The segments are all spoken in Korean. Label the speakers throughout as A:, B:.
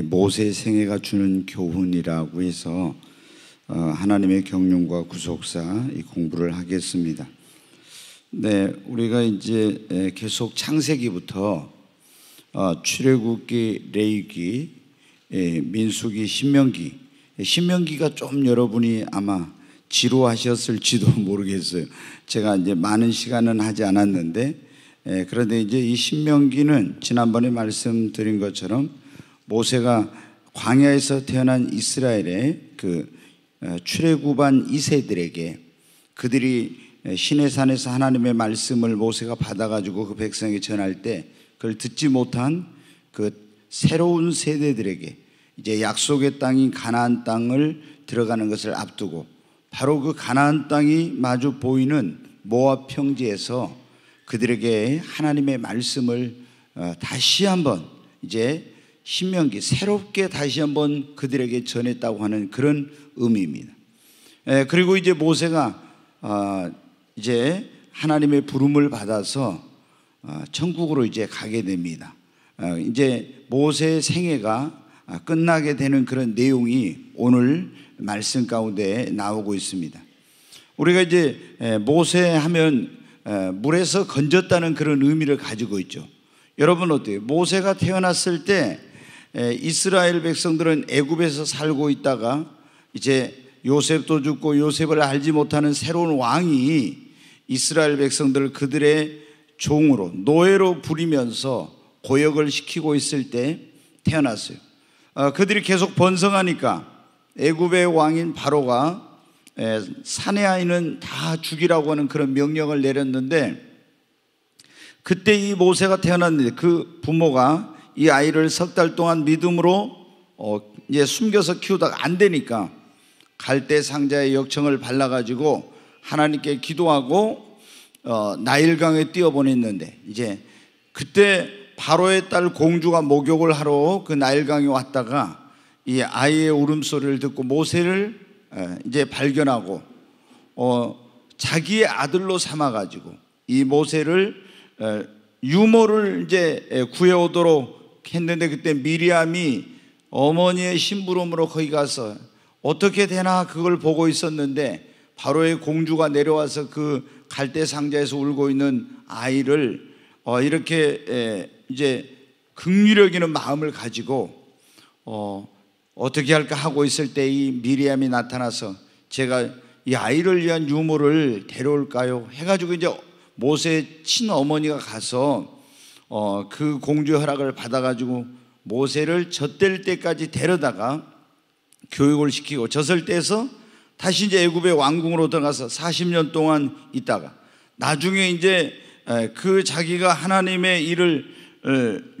A: 모세 생애가 주는 교훈이라고 해서 어, 하나님의 경륜과 구속사 이 공부를 하겠습니다. 네, 우리가 이제 계속 창세기부터 어, 출애굽기, 레위기, 민수기, 신명기, 신명기가 좀 여러분이 아마 지루하셨을지도 모르겠어요. 제가 이제 많은 시간은 하지 않았는데, 그런데 이제 이 신명기는 지난번에 말씀드린 것처럼 모세가 광야에서 태어난 이스라엘의 그 어, 출애굽한 이세들에게 그들이 시내산에서 하나님의 말씀을 모세가 받아가지고 그 백성에게 전할 때 그걸 듣지 못한 그 새로운 세대들에게 이제 약속의 땅인 가나안 땅을 들어가는 것을 앞두고 바로 그 가나안 땅이 마주 보이는 모압 평지에서 그들에게 하나님의 말씀을 어, 다시 한번 이제 신명기 새롭게 다시 한번 그들에게 전했다고 하는 그런 의미입니다. 에, 예, 그리고 이제 모세가 어, 이제 하나님의 부름을 받아서 어, 천국으로 이제 가게 됩니다. 어, 이제 모세의 생애가 끝나게 되는 그런 내용이 오늘 말씀 가운데 나오고 있습니다. 우리가 이제 예, 모세 하면 물에서 건졌다는 그런 의미를 가지고 있죠. 여러분 어때요? 모세가 태어났을 때 이스라엘 백성들은 애굽에서 살고 있다가 이제 요셉도 죽고 요셉을 알지 못하는 새로운 왕이 이스라엘 백성들을 그들의 종으로 노예로 부리면서 고역을 시키고 있을 때 태어났어요. 아, 그들이 계속 번성하니까 애굽의 왕인 바로가 산의 아이는 다 죽이라고 하는 그런 명령을 내렸는데 그때 이 모세가 태어났는데 그 부모가 이 아이를 석 달 동안 믿음으로 어, 이제 숨겨서 키우다가 안 되니까 갈대 상자에 역청을 발라가지고 하나님께 기도하고 어, 나일강에 뛰어보냈는데 이제 그때 바로의 딸 공주가 목욕을 하러 그 나일강에 왔다가 이 아이의 울음소리를 듣고 모세를 이제 발견하고 어, 자기의 아들로 삼아가지고 이 모세를 유모를 이제 구해오도록 했는데 그때 미리암이 어머니의 심부름으로 거기 가서 어떻게 되나 그걸 보고 있었는데 바로의 공주가 내려와서 그 갈대 상자에서 울고 있는 아이를 어 이렇게 이제 극률여기는 마음을 가지고 어 어떻게 할까 하고 있을 때 이 미리암이 나타나서 제가 이 아이를 위한 유모를 데려올까요? 해가지고 이제 모세의 친어머니가 가서 어, 그공주 허락을 받아가지고 모세를 젖될 때까지 데려다가 교육을 시키고 젖을 때에서 다시 이제 애굽의 왕궁으로 들어가서 40년 동안 있다가 나중에 이제 그 자기가 하나님의 일을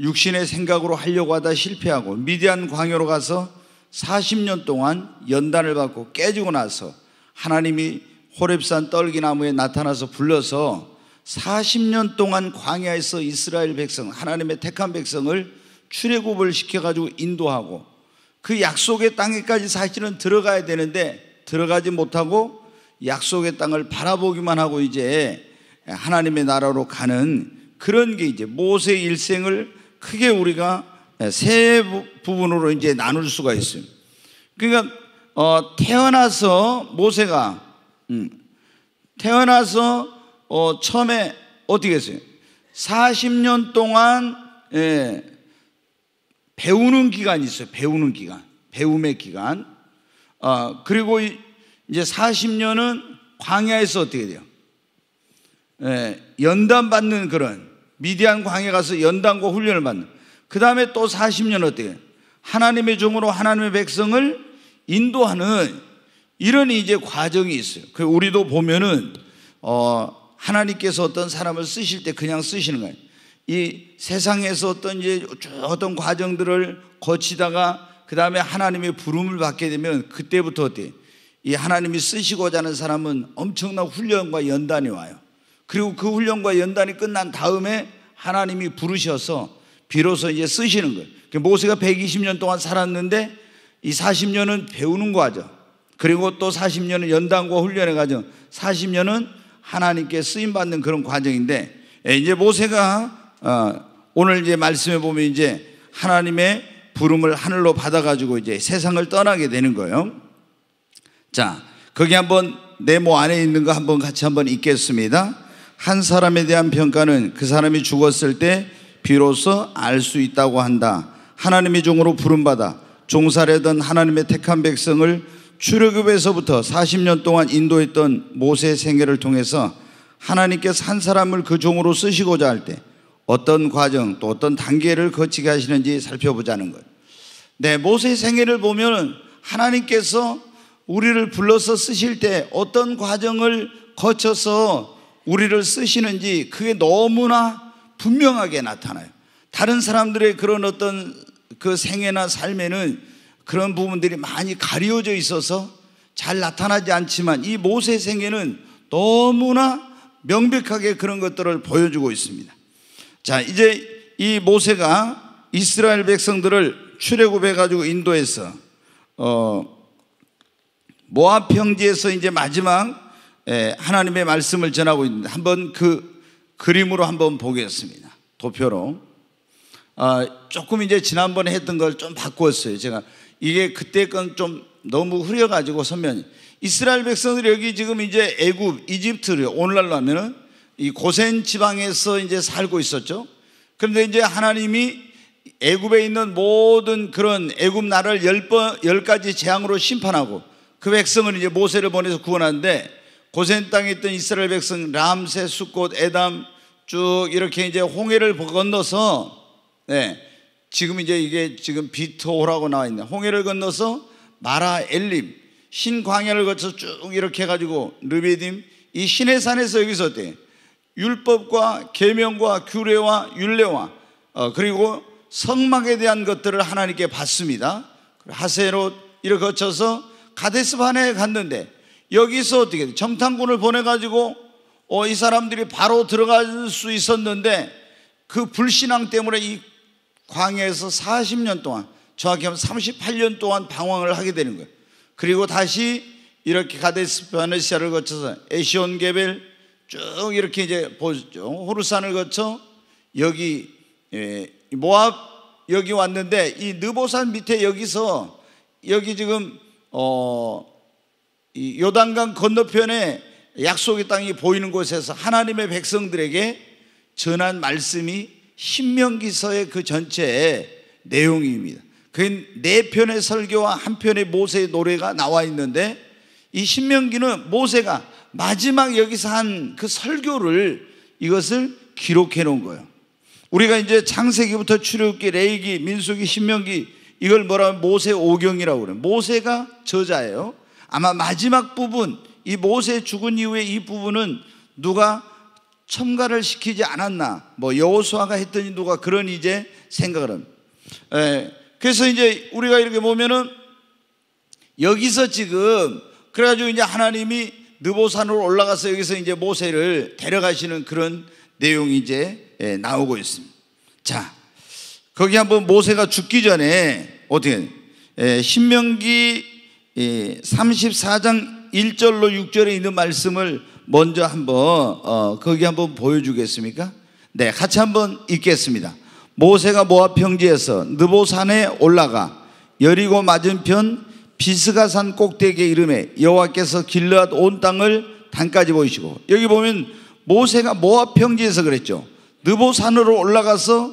A: 육신의 생각으로 하려고 하다 실패하고 미디안 광야로 가서 40년 동안 연단을 받고 깨지고 나서 하나님이 호랩산 떨기나무에 나타나서 불러서 40년 동안 광야에서 이스라엘 백성, 하나님의 택한 백성을 출애굽을 시켜가지고 인도하고 그 약속의 땅에까지 사실은 들어가야 되는데 들어가지 못하고 약속의 땅을 바라보기만 하고 이제 하나님의 나라로 가는 그런 게 이제 모세 일생을 크게 우리가 세 부분으로 이제 나눌 수가 있어요. 그러니까 어, 태어나서 모세가 음, 태어나서 어, 처음에 어떻게 했어요? 40년 동안 예, 배우는 기간이 있어요. 배우는 기간. 배움의 기간. 아, 그리고 이제 40년은 광야에서 어떻게 돼요? 예, 연단 받는 그런 미디안 광야 가서 연단과 훈련을 받는. 그 다음에 또 40년 어떻게 해요? 하나님의 종으로 하나님의 백성을 인도하는 이런 이제 과정이 있어요. 그 우리도 보면은 어 하나님께서 어떤 사람을 쓰실 때 그냥 쓰시는 거예요. 이 세상에서 어떤 이제 어떤 과정들을 거치다가 그 다음에 하나님의 부름을 받게 되면 그때부터 어때? 이 하나님이 쓰시고자 하는 사람은 엄청난 훈련과 연단이 와요. 그리고 그 훈련과 연단이 끝난 다음에 하나님이 부르셔서 비로소 이제 쓰시는 거예요. 그 모세가 120년 동안 살았는데 이 40년은 배우는 과정, 그리고 또 40년은 연단과 훈련의 과정, 40년은 하나님께 쓰임 받는 그런 과정인데 예, 이제 모세가 어, 오늘 이제 말씀해 보면 이제 하나님의 부름을 하늘로 받아가지고 이제 세상을 떠나게 되는 거예요. 자, 거기 한번 네모 뭐 안에 있는 거 한번 같이 한번 읽겠습니다. 한 사람에 대한 평가는 그 사람이 죽었을 때 비로소 알 수 있다고 한다. 하나님의 종으로 부름받아 종사려던 하나님의 택한 백성을 출애굽에서부터 40년 동안 인도했던 모세의 생애를 통해서 하나님께서 한 사람을 그 종으로 쓰시고자 할 때 어떤 과정 또 어떤 단계를 거치게 하시는지 살펴보자는 것. 네, 모세의 생애를 보면 하나님께서 우리를 불러서 쓰실 때 어떤 과정을 거쳐서 우리를 쓰시는지 그게 너무나 분명하게 나타나요. 다른 사람들의 그런 어떤 그 생애나 삶에는 그런 부분들이 많이 가려져 있어서 잘 나타나지 않지만 이 모세 생애는 너무나 명백하게 그런 것들을 보여주고 있습니다. 자, 이제 이 모세가 이스라엘 백성들을 출애굽해 가지고 인도해서 어 모압 평지에서 이제 마지막 예, 하나님의 말씀을 전하고 있는데 한번 그 그림으로 한번 보겠습니다. 도표로. 아, 조금 이제 지난번에 했던 걸 좀 바꾸었어요. 제가 이게 그때 건좀 너무 흐려가지고 서면이스라엘 백성들이 여기 지금 이제 애굽 이집트를 오늘날로 하면은 이 고센 지방에서 이제 살고 있었죠. 그런데 이제 하나님이 애굽에 있는 모든 그런 애굽 나라를 열 번, 열 가지 재앙으로 심판하고 그 백성을 이제 모세를 보내서 구원하는데 고센 땅에 있던 이스라엘 백성 람세, 수꽃, 에담 쭉 이렇게 이제 홍해를 건너서 네, 지금 이제 이게 지금 비토호라고 나와 있는 홍해를 건너서 마라 엘림 신광야를 거쳐 쭉 이렇게 해가지고 르베딤 이 신의 산에서 여기서 어때? 율법과 계명과 규례와 율례와 어, 그리고 성막에 대한 것들을 하나님께 받습니다. 하세로 이를 거쳐서 가데스 반에 갔는데 여기서 어떻게 돼? 정탐군을 보내가지고 어, 이 사람들이 바로 들어갈 수 있었는데 그 불신앙 때문에 이 광야에서 40년 동안 정확히 하면 38년 동안 방황을 하게 되는 거예요. 그리고 다시 이렇게 가데스 바네시아를 거쳐서 에시온 게벨 쭉 이렇게 이제 보죠. 호르산을 거쳐 여기 예, 모압 여기 왔는데 이 느보산 밑에 여기서 여기 지금 어 요단강 건너편에 약속의 땅이 보이는 곳에서 하나님의 백성들에게 전한 말씀이 신명기서의 그 전체의 내용입니다. 그네 편의 설교와 한 편의 모세의 노래가 나와 있는데 이 신명기는 모세가 마지막 여기서 한 그 설교를 이것을 기록해 놓은 거예요. 우리가 이제 창세기부터 출애굽기, 레이기, 민수기, 신명기 이걸 뭐라 하면 모세 오경이라고 그래요. 모세가 저자예요. 아마 마지막 부분 이 모세 죽은 이후에 이 부분은 누가 첨가를 시키지 않았나 뭐 여호수아가 했더니 누가 그런 이제 생각을 예, 그래서 이제 우리가 이렇게 보면은 여기서 지금 그래가지고 이제 하나님이 느보산으로 올라가서 여기서 이제 모세를 데려가시는 그런 내용이 이제 예, 나오고 있습니다. 자, 거기 한번 모세가 죽기 전에 어떻게 예, 신명기 예, 34장 1절로 6절에 있는 말씀을 먼저 한번 어, 거기 한번 보여주겠습니까? 네, 같이 한번 읽겠습니다. 모세가 모압 평지에서 느보산에 올라가 여리고 맞은편 비스가산 꼭대기 이름에 여호와께서 길르앗 온 땅을 단까지 보이시고 여기 보면 모세가 모압 평지에서 그랬죠. 느보산으로 올라가서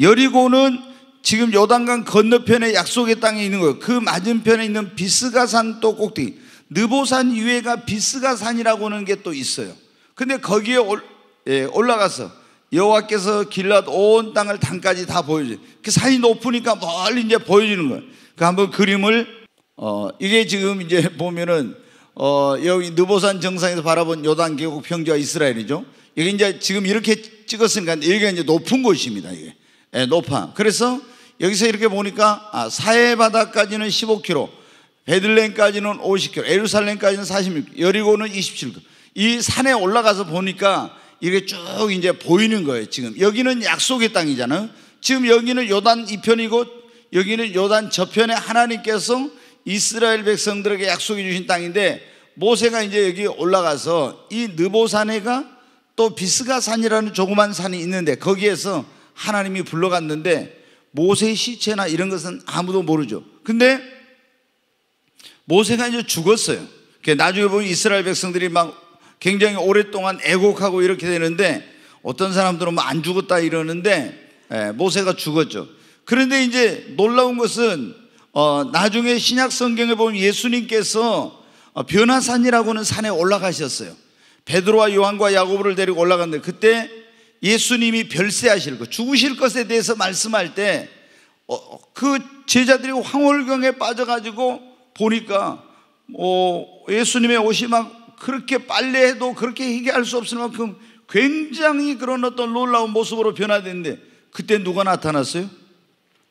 A: 여리고는 지금 요단강 건너편에 약속의 땅에 있는 거예요. 그 맞은편에 있는 비스가산 또 꼭대기. 느보산 위에가 비스가 산이라고 하는 게 또 있어요. 근데 거기에 올, 예, 올라가서 여호와께서 길랏 온 땅을 단까지 다 보여줘요. 그 산이 높으니까 멀리 이제 보여지는 거예요. 그 한번 그림을 어, 이게 지금 이제 보면은 어, 여기 느보산 정상에서 바라본 요단 계곡 평지와 이스라엘이죠. 이게 이제 지금 이렇게 찍었으니까 여기가 이제 높은 곳입니다. 이게 예, 높아. 그래서 여기서 이렇게 보니까 아, 사해 바다까지는 15km, 베들레까지는 50km, 에루살렘까지는 46km, 여리고는 27km. 이 산에 올라가서 보니까 이게 쭉 이제 보이는 거예요, 지금. 여기는 약속의 땅이잖아요. 지금 여기는 요단 이편이고 여기는 요단 저편에 하나님께서 이스라엘 백성들에게 약속해 주신 땅인데 모세가 이제 여기 올라가서 이 느보산에가 또 비스가산이라는 조그만 산이 있는데 거기에서 하나님이 불러갔는데 모세의 시체나 이런 것은 아무도 모르죠. 근데 모세가 이제 죽었어요. 그러니까 나중에 보면 이스라엘 백성들이 막 굉장히 오랫동안 애곡하고 이렇게 되는데 어떤 사람들은 뭐 안 죽었다 이러는데 예, 모세가 죽었죠. 그런데 이제 놀라운 것은 어, 나중에 신약 성경에 보면 예수님께서 어, 변화산이라고는 산에 올라가셨어요. 베드로와 요한과 야고보를 데리고 올라갔는데 그때 예수님이 별세하실 것, 죽으실 것에 대해서 말씀할 때그 어, 제자들이 황홀경에 빠져가지고 보니까 어, 예수님의 옷이 막 그렇게 빨래해도 그렇게 희귀할 수 없을 만큼 굉장히 그런 어떤 놀라운 모습으로 변화됐는데 그때 누가 나타났어요?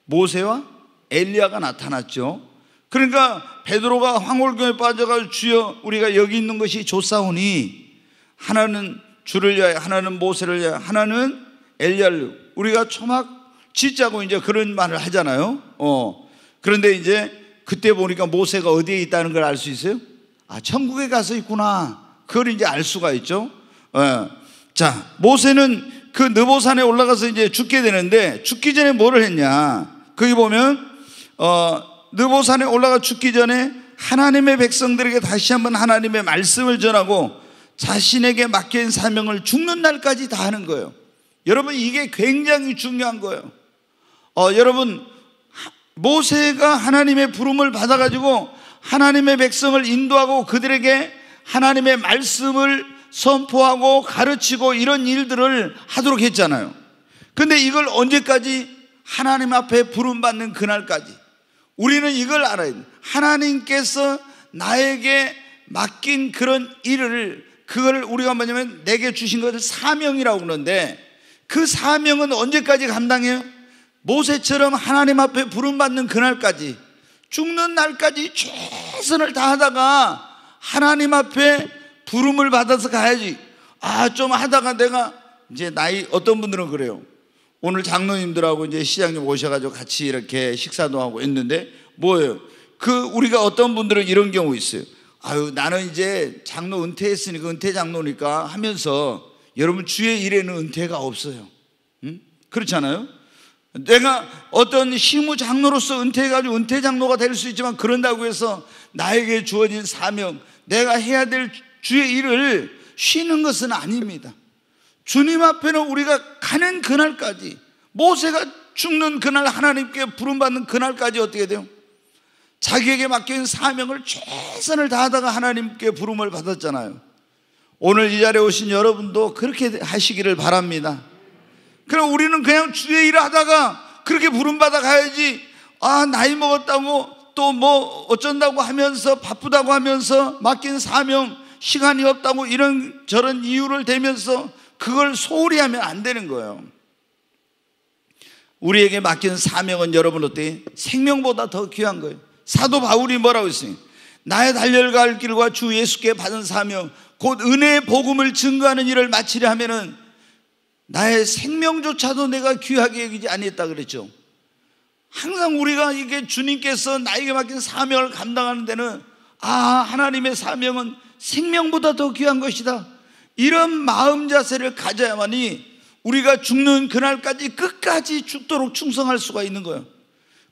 A: 모세와 엘리야가 나타났죠. 그러니까 베드로가 황홀경에 빠져갈 주여 우리가 여기 있는 것이 조사오니 하나는 주를 위하여 하나는 모세를 위하여 하나는 엘리야를 우리가 초막 짓자고 이제 그런 말을 하잖아요. 어. 그런데 이제 그때 보니까 모세가 어디에 있다는 걸 알 수 있어요? 아, 천국에 가서 있구나. 그걸 이제 알 수가 있죠. 어. 자, 모세는 그 느보산에 올라가서 이제 죽게 되는데 죽기 전에 뭐를 했냐? 거기 보면 어, 느보산에 올라가 죽기 전에 하나님의 백성들에게 다시 한번 하나님의 말씀을 전하고 자신에게 맡긴 사명을 죽는 날까지 다 하는 거예요. 여러분 이게 굉장히 중요한 거예요. 어, 여러분 모세가 하나님의 부름을 받아가지고 하나님의 백성을 인도하고 그들에게 하나님의 말씀을 선포하고 가르치고 이런 일들을 하도록 했잖아요. 근데 이걸 언제까지 하나님 앞에 부름받는 그날까지 우리는 이걸 알아야 돼. 하나님께서 나에게 맡긴 그런 일을 그걸 우리가 뭐냐면 내게 주신 것을 사명이라고 그러는데 그 사명은 언제까지 감당해요? 모세처럼 하나님 앞에 부름받는 그날까지 죽는 날까지 최선을 다하다가 하나님 앞에 부름을 받아서 가야지. 아, 좀 하다가 내가 이제 나이 어떤 분들은 그래요. 오늘 장로님들하고 이제 시장님 오셔가지고 같이 이렇게 식사도 하고 했는데 뭐예요? 그 우리가 어떤 분들은 이런 경우 있어요. 아유 나는 이제 장로 은퇴했으니까 은퇴 장로니까 하면서 여러분 주의 일에는 은퇴가 없어요. 응? 그렇잖아요. 내가 어떤 시무 장로로서 은퇴해가지고 은퇴 장로가 될 수 있지만 그런다고 해서 나에게 주어진 사명, 내가 해야 될 주의 일을 쉬는 것은 아닙니다. 주님 앞에는 우리가 가는 그날까지 모세가 죽는 그날 하나님께 부름받는 그날까지 어떻게 돼요? 자기에게 맡긴 사명을 최선을 다하다가 하나님께 부름을 받았잖아요. 오늘 이 자리에 오신 여러분도 그렇게 하시기를 바랍니다. 그럼 우리는 그냥 주의 일을 하다가 그렇게 부름받아 가야지. 아, 나이 먹었다고 또 뭐 어쩐다고 하면서 바쁘다고 하면서 맡긴 사명, 시간이 없다고 이런 저런 이유를 대면서 그걸 소홀히 하면 안 되는 거예요. 우리에게 맡긴 사명은 여러분 어때? 요 생명보다 더 귀한 거예요. 사도 바울이 뭐라고 했어요? 나의 달려갈 길과 주 예수께 받은 사명, 곧 은혜의 복음을 증거하는 일을 마치려 하면은 나의 생명조차도 내가 귀하게 여기지 아니했다 그랬죠. 항상 우리가 이게 주님께서 나에게 맡긴 사명을 감당하는 데는 아 하나님의 사명은 생명보다 더 귀한 것이다. 이런 마음 자세를 가져야만이 우리가 죽는 그날까지 끝까지 죽도록 충성할 수가 있는 거예요.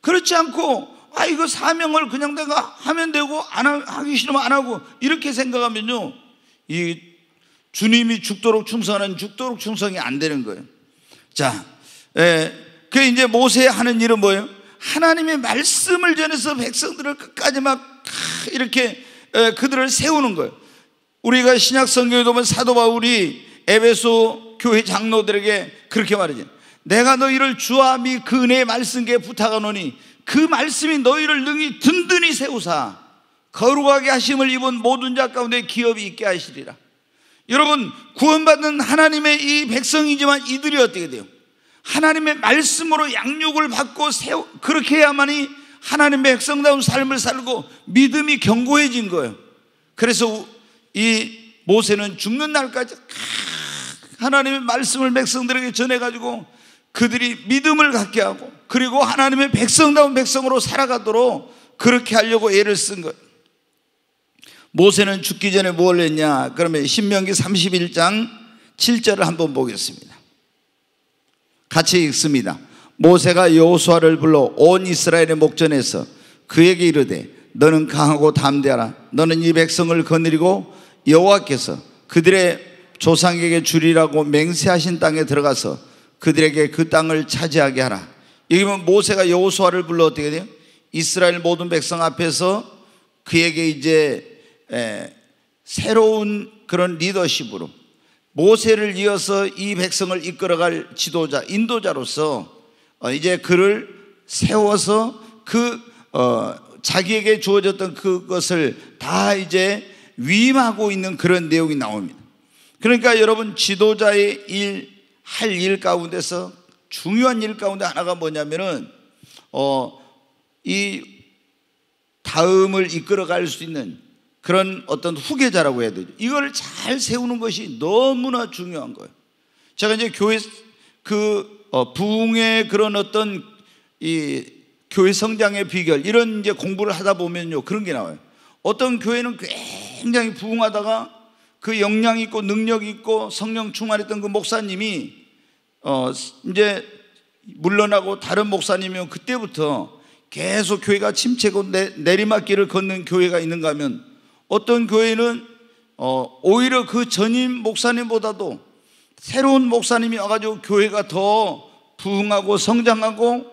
A: 그렇지 않고 아 이거 사명을 그냥 내가 하면 되고 안 하, 기 싫으면 안 하고 이렇게 생각하면요 이 주님이 죽도록 충성하는 죽도록 충성이 안 되는 거예요. 자, 예, 그 이제 모세 하는 일은 뭐예요? 하나님의 말씀을 전해서 백성들을 끝까지 막 이렇게 예, 그들을 세우는 거예요. 우리가 신약 성경에 보면 사도 바울이 에베소 교회 장로들에게 그렇게 말이죠. 내가 너희를 주와 미그은 말씀께 부탁하노니 그 말씀이 너희를 능히 든든히 세우사 거룩하게 하심을 입은 모든 자 가운데 기업이 있게 하시리라. 여러분 구원받는 하나님의 이 백성이지만 이들이 어떻게 돼요? 하나님의 말씀으로 양육을 받고 세워, 그렇게 해야만이 하나님의 백성다운 삶을 살고 믿음이 견고해진 거예요. 그래서 이 모세는 죽는 날까지 하나님의 말씀을 백성들에게 전해가지고 그들이 믿음을 갖게 하고 그리고 하나님의 백성다운 백성으로 살아가도록 그렇게 하려고 애를 쓴 거예요. 모세는 죽기 전에 뭘 했냐? 그러면 신명기 31장 7절을 한번 보겠습니다. 같이 읽습니다. 모세가 여호수아를 불러 온 이스라엘의 목전에서 그에게 이르되 너는 강하고 담대하라. 너는 이 백성을 거느리고 여호와께서 그들의 조상에게 주리라고 맹세하신 땅에 들어가서 그들에게 그 땅을 차지하게 하라. 여기 면 모세가 여호수아를 불러 어떻게 돼요? 이스라엘 모든 백성 앞에서 그에게 이제 예, 새로운 그런 리더십으로 모세를 이어서 이 백성을 이끌어갈 지도자, 인도자로서 어, 이제 그를 세워서 그 어, 자기에게 주어졌던 그것을 다 이제 위임하고 있는 그런 내용이 나옵니다. 그러니까 여러분 지도자의 일할 일 가운데서 중요한 일 가운데 하나가 뭐냐면은 어, 이 다음을 이끌어갈 수 있는 그런 어떤 후계자라고 해야 되죠. 이걸 잘 세우는 것이 너무나 중요한 거예요. 제가 이제 교회 그 어, 부흥의 그런 어떤 이 교회 성장의 비결 이런 이제 공부를 하다 보면요 그런 게 나와요. 어떤 교회는 굉장히 부흥하다가 그 역량 있고 능력 있고 성령 충만했던 그 목사님이 어 이제 물러나고 다른 목사님이면 그때부터 계속 교회가 침체고 내, 내리막길을 걷는 교회가 있는가 하면 어떤 교회는 어, 오히려 그 전임 목사님보다도 새로운 목사님이 와가지고 교회가 더 부흥하고 성장하고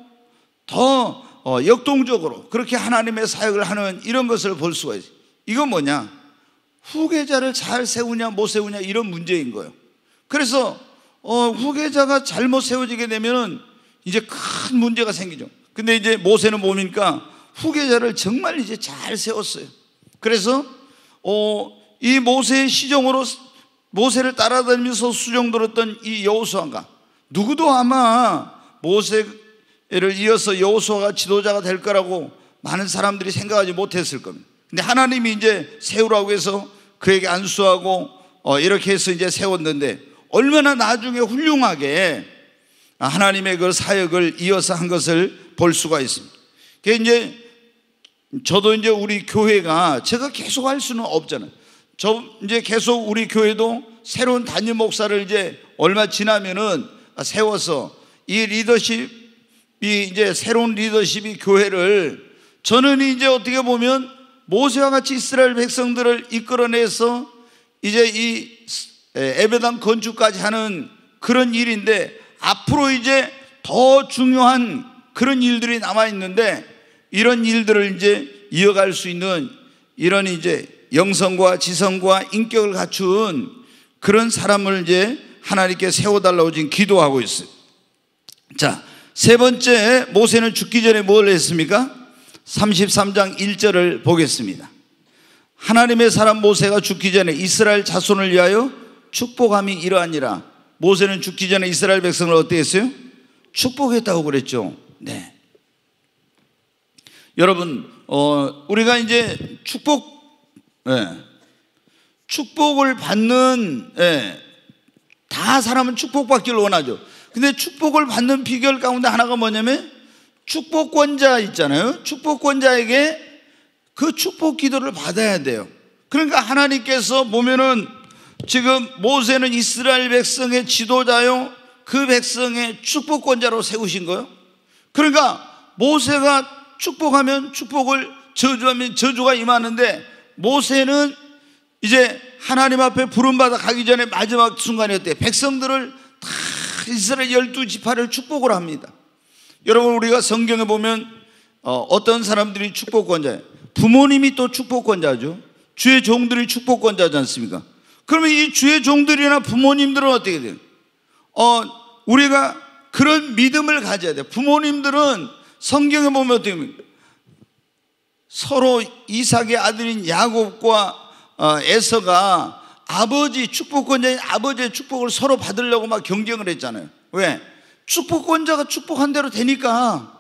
A: 더 어, 역동적으로 그렇게 하나님의 사역을 하는 이런 것을 볼 수가 있어요. 이건 뭐냐? 후계자를 잘 세우냐 못 세우냐 이런 문제인 거예요. 그래서 어, 후계자가 잘못 세워지게 되면은 이제 큰 문제가 생기죠. 근데 이제 모세는 뭡니까? 후계자를 정말 이제 잘 세웠어요. 그래서 어, 이 모세의 시정으로 모세를 따라다니면서 수종 들었던 이 여호수아가 누구도 아마 모세를 이어서 여호수아가 지도자가 될 거라고 많은 사람들이 생각하지 못했을 겁니다. 근데 하나님이 이제 세우라고 해서 그에게 안수하고 어, 이렇게 해서 이제 세웠는데 얼마나 나중에 훌륭하게 하나님의 그 사역을 이어서 한 것을 볼 수가 있습니다. 그게 이제 저도 이제 우리 교회가 제가 계속 할 수는 없잖아요. 저 이제 계속 우리 교회도 새로운 단임 목사를 이제 얼마 지나면은 아, 세워서 이 리더십이 이제 새로운 리더십이 교회를 저는 이제 어떻게 보면 모세와 같이 이스라엘 백성들을 이끌어내서 이제 이 에베당 건축까지 하는 그런 일인데 앞으로 이제 더 중요한 그런 일들이 남아 있는데 이런 일들을 이제 이어갈 수 있는 이런 이제 영성과 지성과 인격을 갖춘 그런 사람을 이제 하나님께 세워달라고 지금 기도하고 있어요. 자, 세 번째 모세는 죽기 전에 뭘 했습니까? 33장 1절을 보겠습니다. 하나님의 사람 모세가 죽기 전에 이스라엘 자손을 위하여 축복함이 이러하니라. 모세는 죽기 전에 이스라엘 백성을 어떻게 했어요? 축복했다고 그랬죠. 네. 여러분, 어, 우리가 이제 축복, 예, 축복을 받는, 예, 다 사람은 축복받기를 원하죠. 근데 축복을 받는 비결 가운데 하나가 뭐냐면 축복권자 있잖아요. 축복권자에게 그 축복 기도를 받아야 돼요. 그러니까 하나님께서 보면은 지금 모세는 이스라엘 백성의 지도자요. 그 백성의 축복권자로 세우신 거예요. 그러니까 모세가 축복하면 축복을 저주하면 저주가 임하는데 모세는 이제 하나님 앞에 부름받아 가기 전에 마지막 순간이었대요. 백성들을 다 이스라엘 열두 지파를 축복을 합니다. 여러분 우리가 성경에 보면 어, 어떤 사람들이 축복권자예요. 부모님이 또 축복권자죠. 주의 종들이 축복권자지 않습니까? 그러면 이 주의 종들이나 부모님들은 어떻게 돼요? 어, 우리가 그런 믿음을 가져야 돼요. 부모님들은 성경에 보면 어떻게 됩니까? 서로 이삭의 아들인 야곱과 어, 에서가 아버지 축복권자인 아버지의 축복을 서로 받으려고 막 경쟁을 했잖아요. 왜? 축복권자가 축복한 대로 되니까.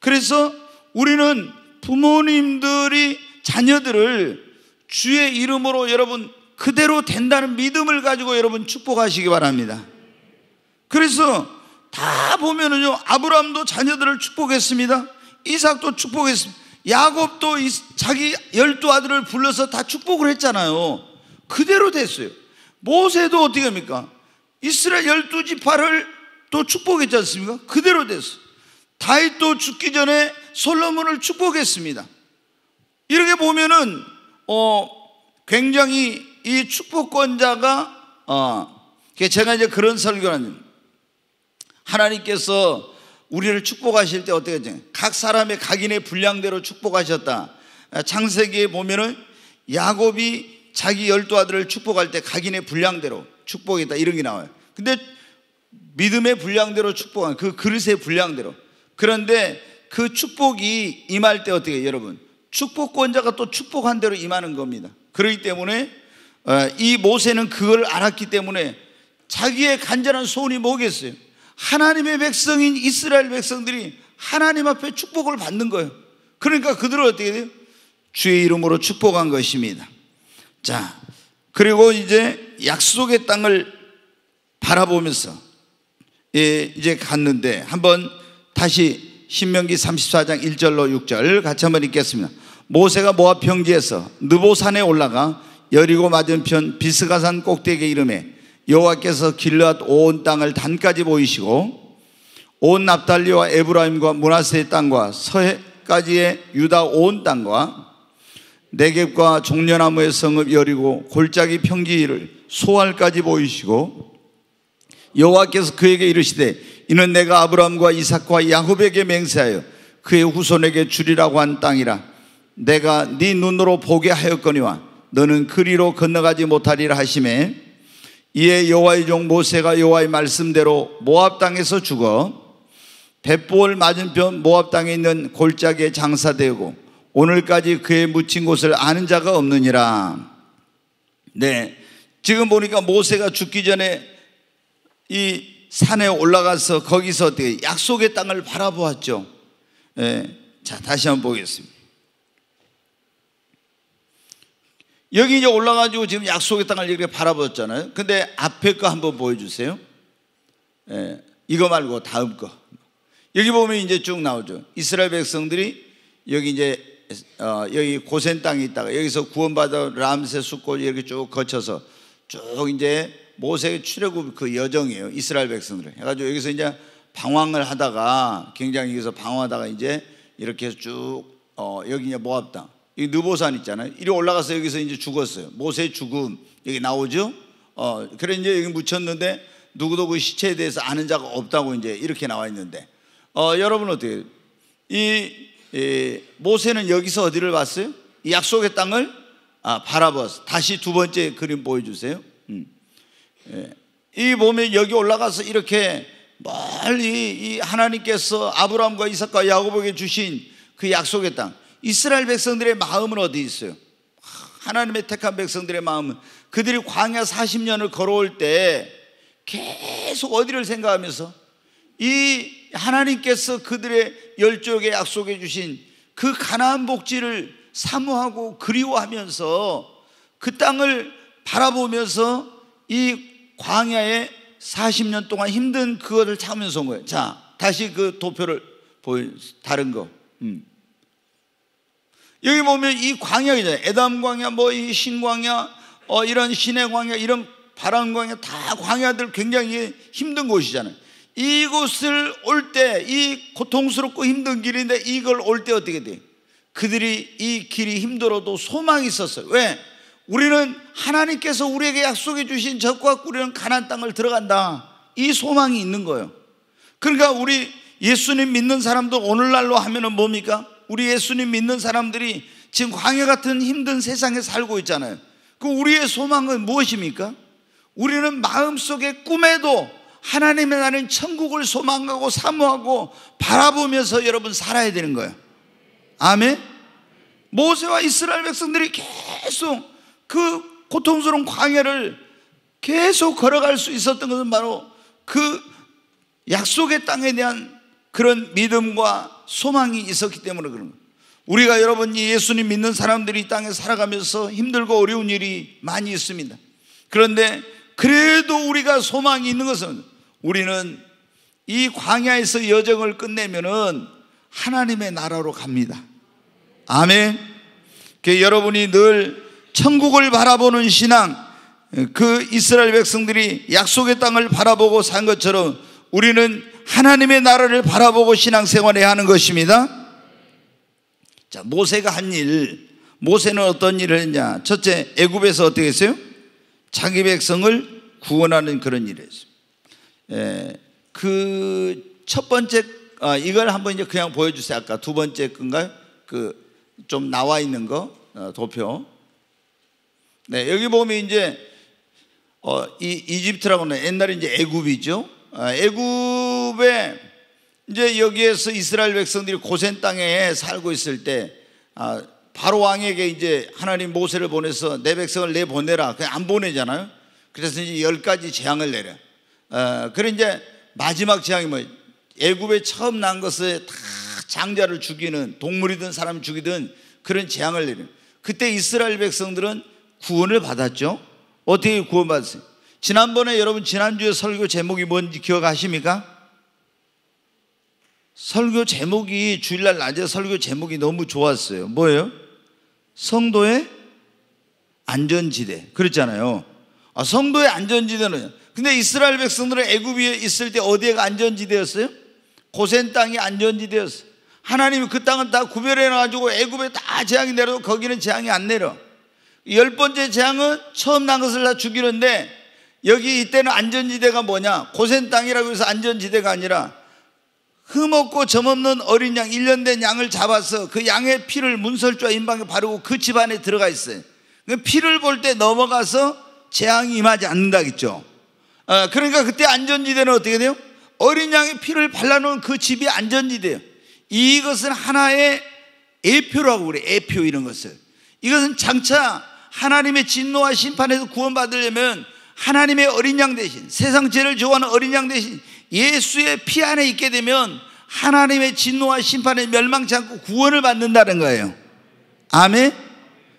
A: 그래서 우리는 부모님들이 자녀들을 주의 이름으로 여러분 그대로 된다는 믿음을 가지고 여러분 축복하시기 바랍니다. 그래서 다 보면은요 아브라함도 자녀들을 축복했습니다. 이삭도 축복했습니다. 야곱도 자기 열두 아들을 불러서 다 축복을 했잖아요. 그대로 됐어요. 모세도 어떻게 합니까? 이스라엘 열두 지파를 또 축복했지 않습니까? 그대로 됐어요. 다윗도 죽기 전에 솔로몬을 축복했습니다. 이렇게 보면은 어 굉장히 이 축복권자가 어 제가 이제 그런 설교를 하는 하나님께서 우리를 축복하실 때 어떻게 되죠? 각 사람의 각인의 분량대로 축복하셨다. 창세기에 보면은 야곱이 자기 열두 아들을 축복할 때 각인의 분량대로 축복했다 이런 게 나와요. 근데 믿음의 분량대로 축복한 그 그릇의 분량대로. 그런데 그 축복이 임할 때 어떻게 해요, 여러분? 축복권자가 또 축복한 대로 임하는 겁니다. 그러기 때문에 어, 이 모세는 그걸 알았기 때문에 자기의 간절한 소원이 뭐겠어요? 하나님의 백성인 이스라엘 백성들이 하나님 앞에 축복을 받는 거예요. 그러니까 그들을 어떻게 돼요? 주의 이름으로 축복한 것입니다. 자, 그리고 이제 약속의 땅을 바라보면서 예, 이제 갔는데 한번 다시 신명기 34장 1절로 6절 같이 한번 읽겠습니다. 모세가 모압 평지에서 느보산에 올라가 여리고 맞은편 비스가산 꼭대기 이름에 여호와께서 길르앗 온 땅을 단까지 보이시고 온 납달리와 에브라임과 문하세의 땅과 서해까지의 유다 온 땅과 내겝과 종려나무의 성읍 여리고 골짜기 평지를 소알까지 보이시고 여호와께서 그에게 이르시되 이는 내가 아브라함과 이삭과 야곱에게 맹세하여 그의 후손에게 주리라고 한 땅이라 내가 네 눈으로 보게 하였거니와 너는 그리로 건너가지 못하리라 하심에 이에 여호와의 종 모세가 여호와의 말씀대로 모압 땅에서 죽어 대보을 맞은편 모압 땅에 있는 골짜기에 장사되고 오늘까지 그의 묻힌 곳을 아는 자가 없느니라. 네. 지금 보니까 모세가 죽기 전에 이 산에 올라가서 거기서 약속의 땅을 바라보았죠. 네. 자, 다시 한번 보겠습니다. 여기 이제 올라가지고 지금 약속의 땅을 이렇게 바라봤잖아요. 근데 앞에 거 한번 보여주세요. 예, 이거 말고 다음 거. 여기 보면 이제 쭉 나오죠. 이스라엘 백성들이 여기 이제 어, 여기 고센 땅이 있다가 여기서 구원받아 람세 수고 이렇게 쭉 거쳐서 쭉 이제 모세의 출애굽 그 여정이에요. 이스라엘 백성들. 해가지고 여기서 이제 방황을 하다가 굉장히 여기서 방황하다가 이제 이렇게 쭉 어, 여기 이제 모압 땅. 이 느보산 있잖아요. 이리 올라가서 여기서 이제 죽었어요. 모세 죽음 여기 나오죠. 어 그래 이제 여기 묻혔는데 누구도 그 시체에 대해서 아는 자가 없다고 이제 이렇게 나와 있는데 어 여러분 어떻게 이, 이 모세는 여기서 어디를 봤어요? 이 약속의 땅을 아, 바라봤어. 다시 두 번째 그림 보여주세요. 음. 예. 이 몸에 여기 올라가서 이렇게 멀리 이 하나님께서 아브라함과 이삭과 야곱에게 주신 그 약속의 땅. 이스라엘 백성들의 마음은 어디 있어요? 하나님의 택한 백성들의 마음은 그들이 광야 40년을 걸어올 때 계속 어디를 생각하면서 이 하나님께서 그들의 열조에게 약속해 주신 그 가나안 복지를 사모하고 그리워하면서 그 땅을 바라보면서 이 광야에 40년 동안 힘든 그것을 참으면서 온 거예요. 자, 다시 그 도표를 보여 다른 거. 음. 여기 보면 이 광야이잖아요. 에담 광야, 뭐 이 신광야, 어, 이런 신의 광야, 이런 바람 광야 다 광야들 굉장히 힘든 곳이잖아요. 이곳을 올 때 이 고통스럽고 힘든 길인데 이걸 올 때 어떻게 돼? 그들이 이 길이 힘들어도 소망이 있었어요. 왜? 우리는 하나님께서 우리에게 약속해 주신 적과 꾸리는 가난 땅을 들어간다. 이 소망이 있는 거예요. 그러니까 우리 예수님 믿는 사람도 오늘날로 하면은 뭡니까? 우리 예수님 믿는 사람들이 지금 광야 같은 힘든 세상에 살고 있잖아요. 그 우리의 소망은 무엇입니까? 우리는 마음속에 꿈에도 하나님의 나는 천국을 소망하고 사모하고 바라보면서 여러분 살아야 되는 거예요. 아멘. 모세와 이스라엘 백성들이 계속 그 고통스러운 광야를 계속 걸어갈 수 있었던 것은 바로 그 약속의 땅에 대한 그런 믿음과 소망이 있었기 때문에 그런 거예요. 우리가 여러분 예수님 믿는 사람들이 이 땅에 살아가면서 힘들고 어려운 일이 많이 있습니다. 그런데 그래도 우리가 소망이 있는 것은 우리는 이 광야에서 여정을 끝내면은 하나님의 나라로 갑니다. 아멘. 그 여러분이 늘 천국을 바라보는 신앙, 그 이스라엘 백성들이 약속의 땅을 바라보고 산 것처럼 우리는 하나님의 나라를 바라보고 신앙생활해야 하는 것입니다. 자, 모세가 한 일, 모세는 어떤 일을 했냐? 첫째, 애굽에서 어떻게 했어요? 자기 백성을 구원하는 그런 일을 했어요. 예, 그첫 번째 아, 이걸 한번 이제 그냥 보여주세요. 아까 두 번째 건가요? 그 좀 나와 있는 거 어, 도표. 네 여기 보면 이제 어, 이 이집트라고는 옛날에 이제 애굽이죠. 아, 애굽에 이제 여기에서 이스라엘 백성들이 고센 땅에 살고 있을 때 아, 바로 왕에게 이제 하나님 모세를 보내서 내 백성을 내 보내라. 그냥 안 보내잖아요. 그래서 이제 열 가지 재앙을 내려. 아, 그래 이제 마지막 재앙이 뭐 애굽에 처음 난 것에 다 장자를 죽이는 동물이든 사람 죽이든 그런 재앙을 내려 그때 이스라엘 백성들은 구원을 받았죠. 어떻게 구원받았어요? 지난번에 여러분 지난주에 설교 제목이 뭔지 기억하십니까? 설교 제목이 주일날 낮에 설교 제목이 너무 좋았어요. 뭐예요? 성도의 안전지대. 그랬잖아요. 아, 성도의 안전지대는 근데 이스라엘 백성들은 애굽에 있을 때어디에 안전지대였어요? 고센 땅이 안전지대였어요. 하나님이 그 땅은 다 구별해 놔가지고 애굽에 다 재앙이 내려도 거기는 재앙이 안 내려. 열 번째 재앙은 처음 난 것을 다 죽이는데 여기 이때는 안전지대가 뭐냐? 고센 땅이라고 해서 안전지대가 아니라 흠없고 점없는 어린 양, 1년 된 양을 잡아서 그 양의 피를 문설주와 임방에 바르고 그 집안에 들어가 있어요. 그 피를 볼 때 넘어가서 재앙이 임하지 않는다겠죠. 어, 그러니까 그때 안전지대는 어떻게 돼요? 어린 양의 피를 발라놓은 그 집이 안전지대예요. 이것은 하나의 애표라고 그래. 애표 이런 것을. 이것은 장차 하나님의 진노와 심판에서 구원받으려면 하나님의 어린 양 대신 세상 죄를 저하는 어린 양 대신 예수의 피 안에 있게 되면 하나님의 진노와 심판에 멸망치 않고 구원을 받는다는 거예요. 아멘.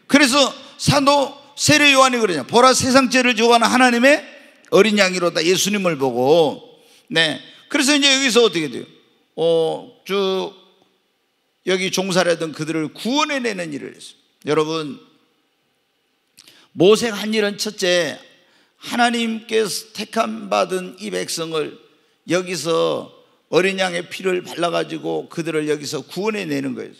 A: 그래서 사도 세례 요한이 그러냐. 보라 세상 죄를 저하는 하나님의 어린 양이로다. 예수님을 보고. 네. 그래서 이제 여기서 어떻게 돼요? 어, 쭉 여기 종사 하던 그들을 구원해내는 일을 했어요. 여러분, 모세가 한 일은 첫째 하나님께서 택함 받은 이 백성을 여기서 어린 양의 피를 발라가지고 그들을 여기서 구원해 내는 거예요.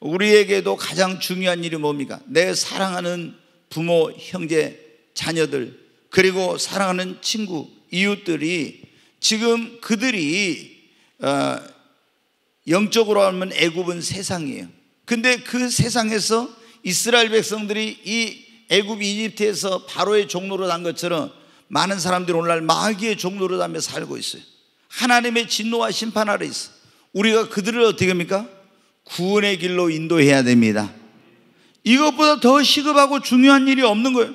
A: 우리에게도 가장 중요한 일이 뭡니까? 내 사랑하는 부모, 형제, 자녀들, 그리고 사랑하는 친구, 이웃들이 지금 그들이 어, 영적으로 하면 애굽은 세상이에요. 근데 그 세상에서 이스라엘 백성들이 이 애굽 이집트에서 바로의 종로로 단 것처럼 많은 사람들이 오늘날 마귀의 종로로 담며 살고 있어요. 하나님의 진노와 심판 아래 있어. 우리가 그들을 어떻게 합니까? 구원의 길로 인도해야 됩니다. 이것보다 더 시급하고 중요한 일이 없는 거예요.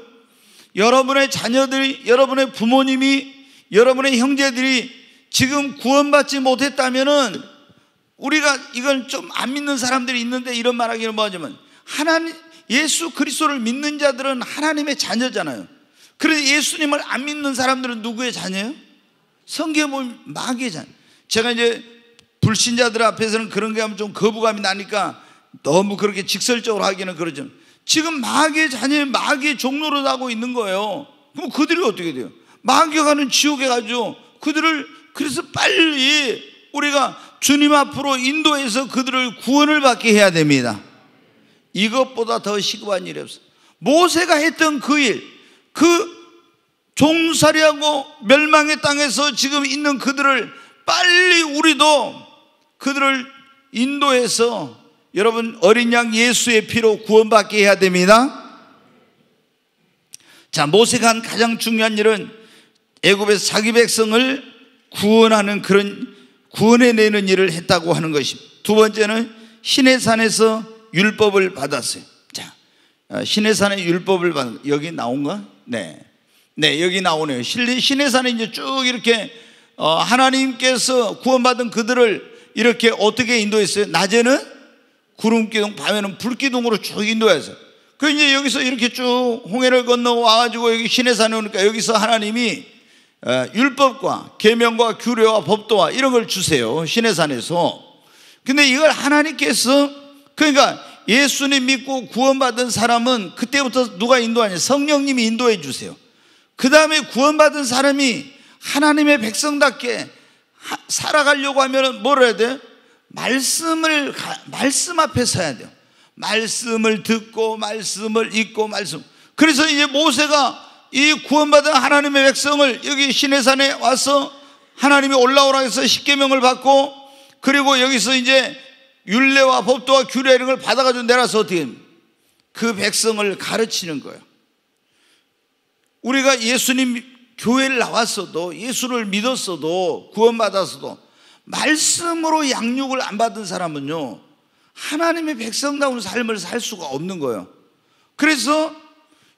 A: 여러분의 자녀들이, 여러분의 부모님이, 여러분의 형제들이 지금 구원받지 못했다면은 우리가 이건 좀 안 믿는 사람들이 있는데 이런 말하기는 뭐하지만 하나님 예수 그리스도를 믿는 자들은 하나님의 자녀잖아요. 그런데 예수님을 안 믿는 사람들은 누구의 자녀예요? 성경에 보면 마귀의 자녀. 제가 이제 불신자들 앞에서는 그런 게 하면 좀 거부감이 나니까 너무 그렇게 직설적으로 하기는 그러죠. 지금 마귀의 자녀, 마귀의 종로로 나고 있는 거예요. 그럼 그들이 어떻게 돼요? 마귀 가는 지옥에 가죠. 그들을 그래서 빨리 우리가 주님 앞으로 인도해서 그들을 구원을 받게 해야 됩니다. 이것보다 더 시급한 일이 없어. 모세가 했던 그 일, 그 종살이하고 멸망의 땅에서 지금 있는 그들을 빨리 우리도 그들을 인도해서 여러분 어린 양 예수의 피로 구원받게 해야 됩니다. 자, 모세가 한 가장 중요한 일은 애굽의 자기 백성을 구원하는 그런 구원해 내는 일을 했다고 하는 것입니다. 두 번째는 시내산에서 율법을 받았어요. 자, 어, 신의 산의 율법을 받 여기 나온가? 네. 네, 여기 나오네요. 신의 산에 이제 쭉 이렇게 어, 하나님께서 구원받은 그들을 이렇게 어떻게 인도했어요? 낮에는 구름 기둥, 밤에는 불 기둥으로 쭉 인도해서. 그 이제 여기서 이렇게 쭉 홍해를 건너 와가지고 여기 신의 산에 오니까 여기서 하나님이 어, 율법과 계명과 규례와 법도와 이런 걸 주세요. 신의 산에서. 근데 이걸 하나님께서 그러니까 예수님 믿고 구원받은 사람은 그때부터 누가 인도하냐? 성령님이 인도해 주세요. 그 다음에 구원받은 사람이 하나님의 백성답게 살아가려고 하면 뭘 해야 돼 말씀을, 말씀 앞에 서야 돼요. 말씀을 듣고, 말씀을 읽고, 말씀. 그래서 이제 모세가 이 구원받은 하나님의 백성을 여기 시내산에 와서 하나님이 올라오라 해서 십계명을 받고 그리고 여기서 이제 윤례와 법도와 규례 이런 걸 받아가지고 내려서 어떻게 그 백성을 가르치는 거예요. 우리가 예수님 교회를 나왔어도 예수를 믿었어도 구원받았어도 말씀으로 양육을 안 받은 사람은요 하나님의 백성다운 삶을 살 수가 없는 거예요. 그래서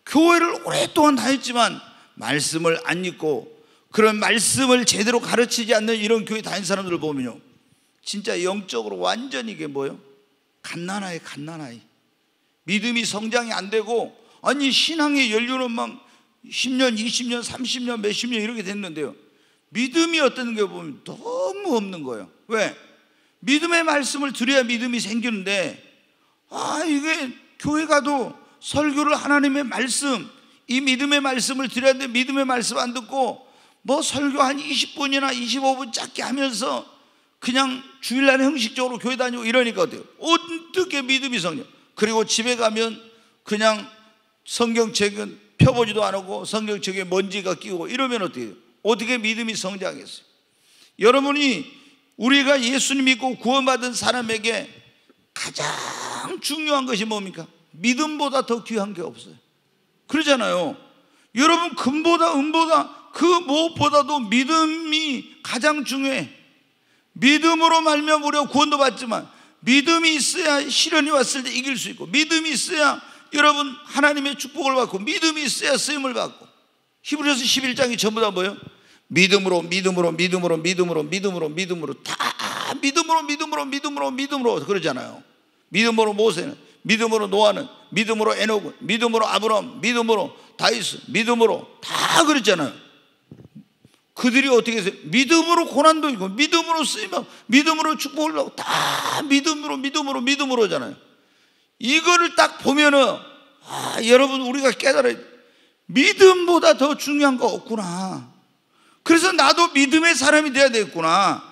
A: 교회를 오랫동안 다녔지만 말씀을 안 읽고 그런 말씀을 제대로 가르치지 않는 이런 교회 다닌 사람들을 보면요 진짜 영적으로 완전히 이게 뭐예요? 갓난아이, 갓난아이. 믿음이 성장이 안 되고, 아니, 신앙의 연료은막 10년, 20년, 30년, 몇십 년 이렇게 됐는데요. 믿음이 어떤 게 보면 너무 없는 거예요. 왜? 믿음의 말씀을 드려야 믿음이 생기는데, 아, 이게 교회 가도 설교를 하나님의 말씀, 이 믿음의 말씀을 드려야 되는데 믿음의 말씀 안 듣고, 뭐 설교 한 20분이나 25분 짧게 하면서 그냥 주일날 형식적으로 교회 다니고 이러니까 어때요? 어떻게 믿음이 성냐? 그리고 집에 가면 그냥 성경책은 펴보지도 않고 성경책에 먼지가 끼고 이러면 어때요? 어떻게 믿음이 성장했어요? 여러분이 우리가 예수님 믿고 구원받은 사람에게 가장 중요한 것이 뭡니까? 믿음보다 더 귀한 게 없어요. 그러잖아요. 여러분 금보다 은보다 그 무엇보다도 믿음이 가장 중요해. 믿음으로 말면 무려 구원도 받지만 믿음이 있어야 시련이 왔을 때 이길 수 있고 믿음이 있어야 여러분 하나님의 축복을 받고 믿음이 있어야 쓰임을 받고 히브리서 11장이 전부 다 뭐예요? 믿음으로 믿음으로 믿음으로 믿음으로 믿음으로 믿음으로 다 믿음으로 믿음으로 믿음으로 믿음으로 그러잖아요. 믿음으로 모세는 믿음으로 노아는 믿음으로 에녹은 믿음으로 아브람 믿음으로 다이스 믿음으로 다 그랬잖아요. 그들이 어떻게 해서 믿음으로 고난도 있고 믿음으로 쓰임 믿음으로 축복을 하고 다 믿음으로 믿음으로 믿음으로잖아요. 이거를 딱 보면은 아, 여러분 우리가 깨달아야 믿음보다 더 중요한 거 없구나. 그래서 나도 믿음의 사람이 돼야 되겠구나.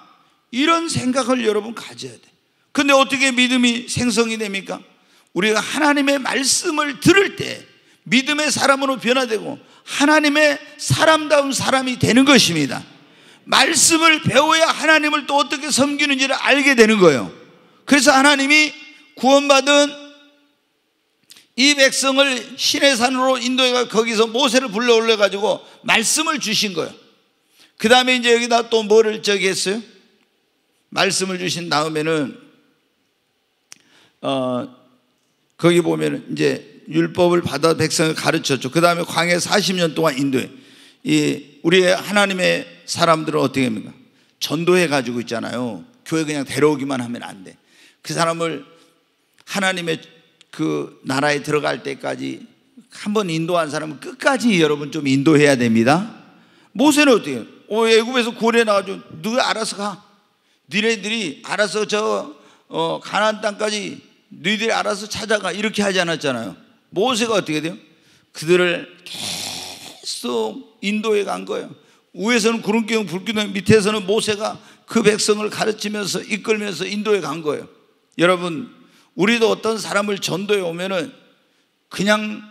A: 이런 생각을 여러분 가져야 돼. 근데 어떻게 믿음이 생성이 됩니까? 우리가 하나님의 말씀을 들을 때 믿음의 사람으로 변화되고 하나님의 사람다운 사람이 되는 것입니다. 말씀을 배워야 하나님을 또 어떻게 섬기는지를 알게 되는 거예요. 그래서 하나님이 구원받은 이 백성을 신의 산으로 인도해가 거기서 모세를 불러 올려 가지고 말씀을 주신 거예요. 그 다음에 이제 여기다 또 뭐를 저기 했어요? 말씀을 주신 다음에는 어 거기 보면 이제 율법을 받아 백성을 가르쳤죠. 그 다음에 광해 40년 동안 인도해. 이 우리의 하나님의 사람들은 어떻게 합니까? 전도해 가지고 있잖아요. 교회 그냥 데려오기만 하면 안 돼. 그 사람을 하나님의 그 나라에 들어갈 때까지 한 번 인도한 사람은 끝까지 여러분 좀 인도해야 됩니다. 모세는 어떻게 해요? 오, 어, 애굽에서 고래 나와가지고 너 알아서 가. 니네들이 알아서 저 어, 가나안 땅까지 너희들이 알아서 찾아가 이렇게 하지 않았잖아요. 모세가 어떻게 돼요? 그들을 계속 인도해 간 거예요. 위에서는 구름기둥, 불기둥, 밑에서는 모세가 그 백성을 가르치면서 이끌면서 인도해 간 거예요. 여러분, 우리도 어떤 사람을 전도해 오면은 그냥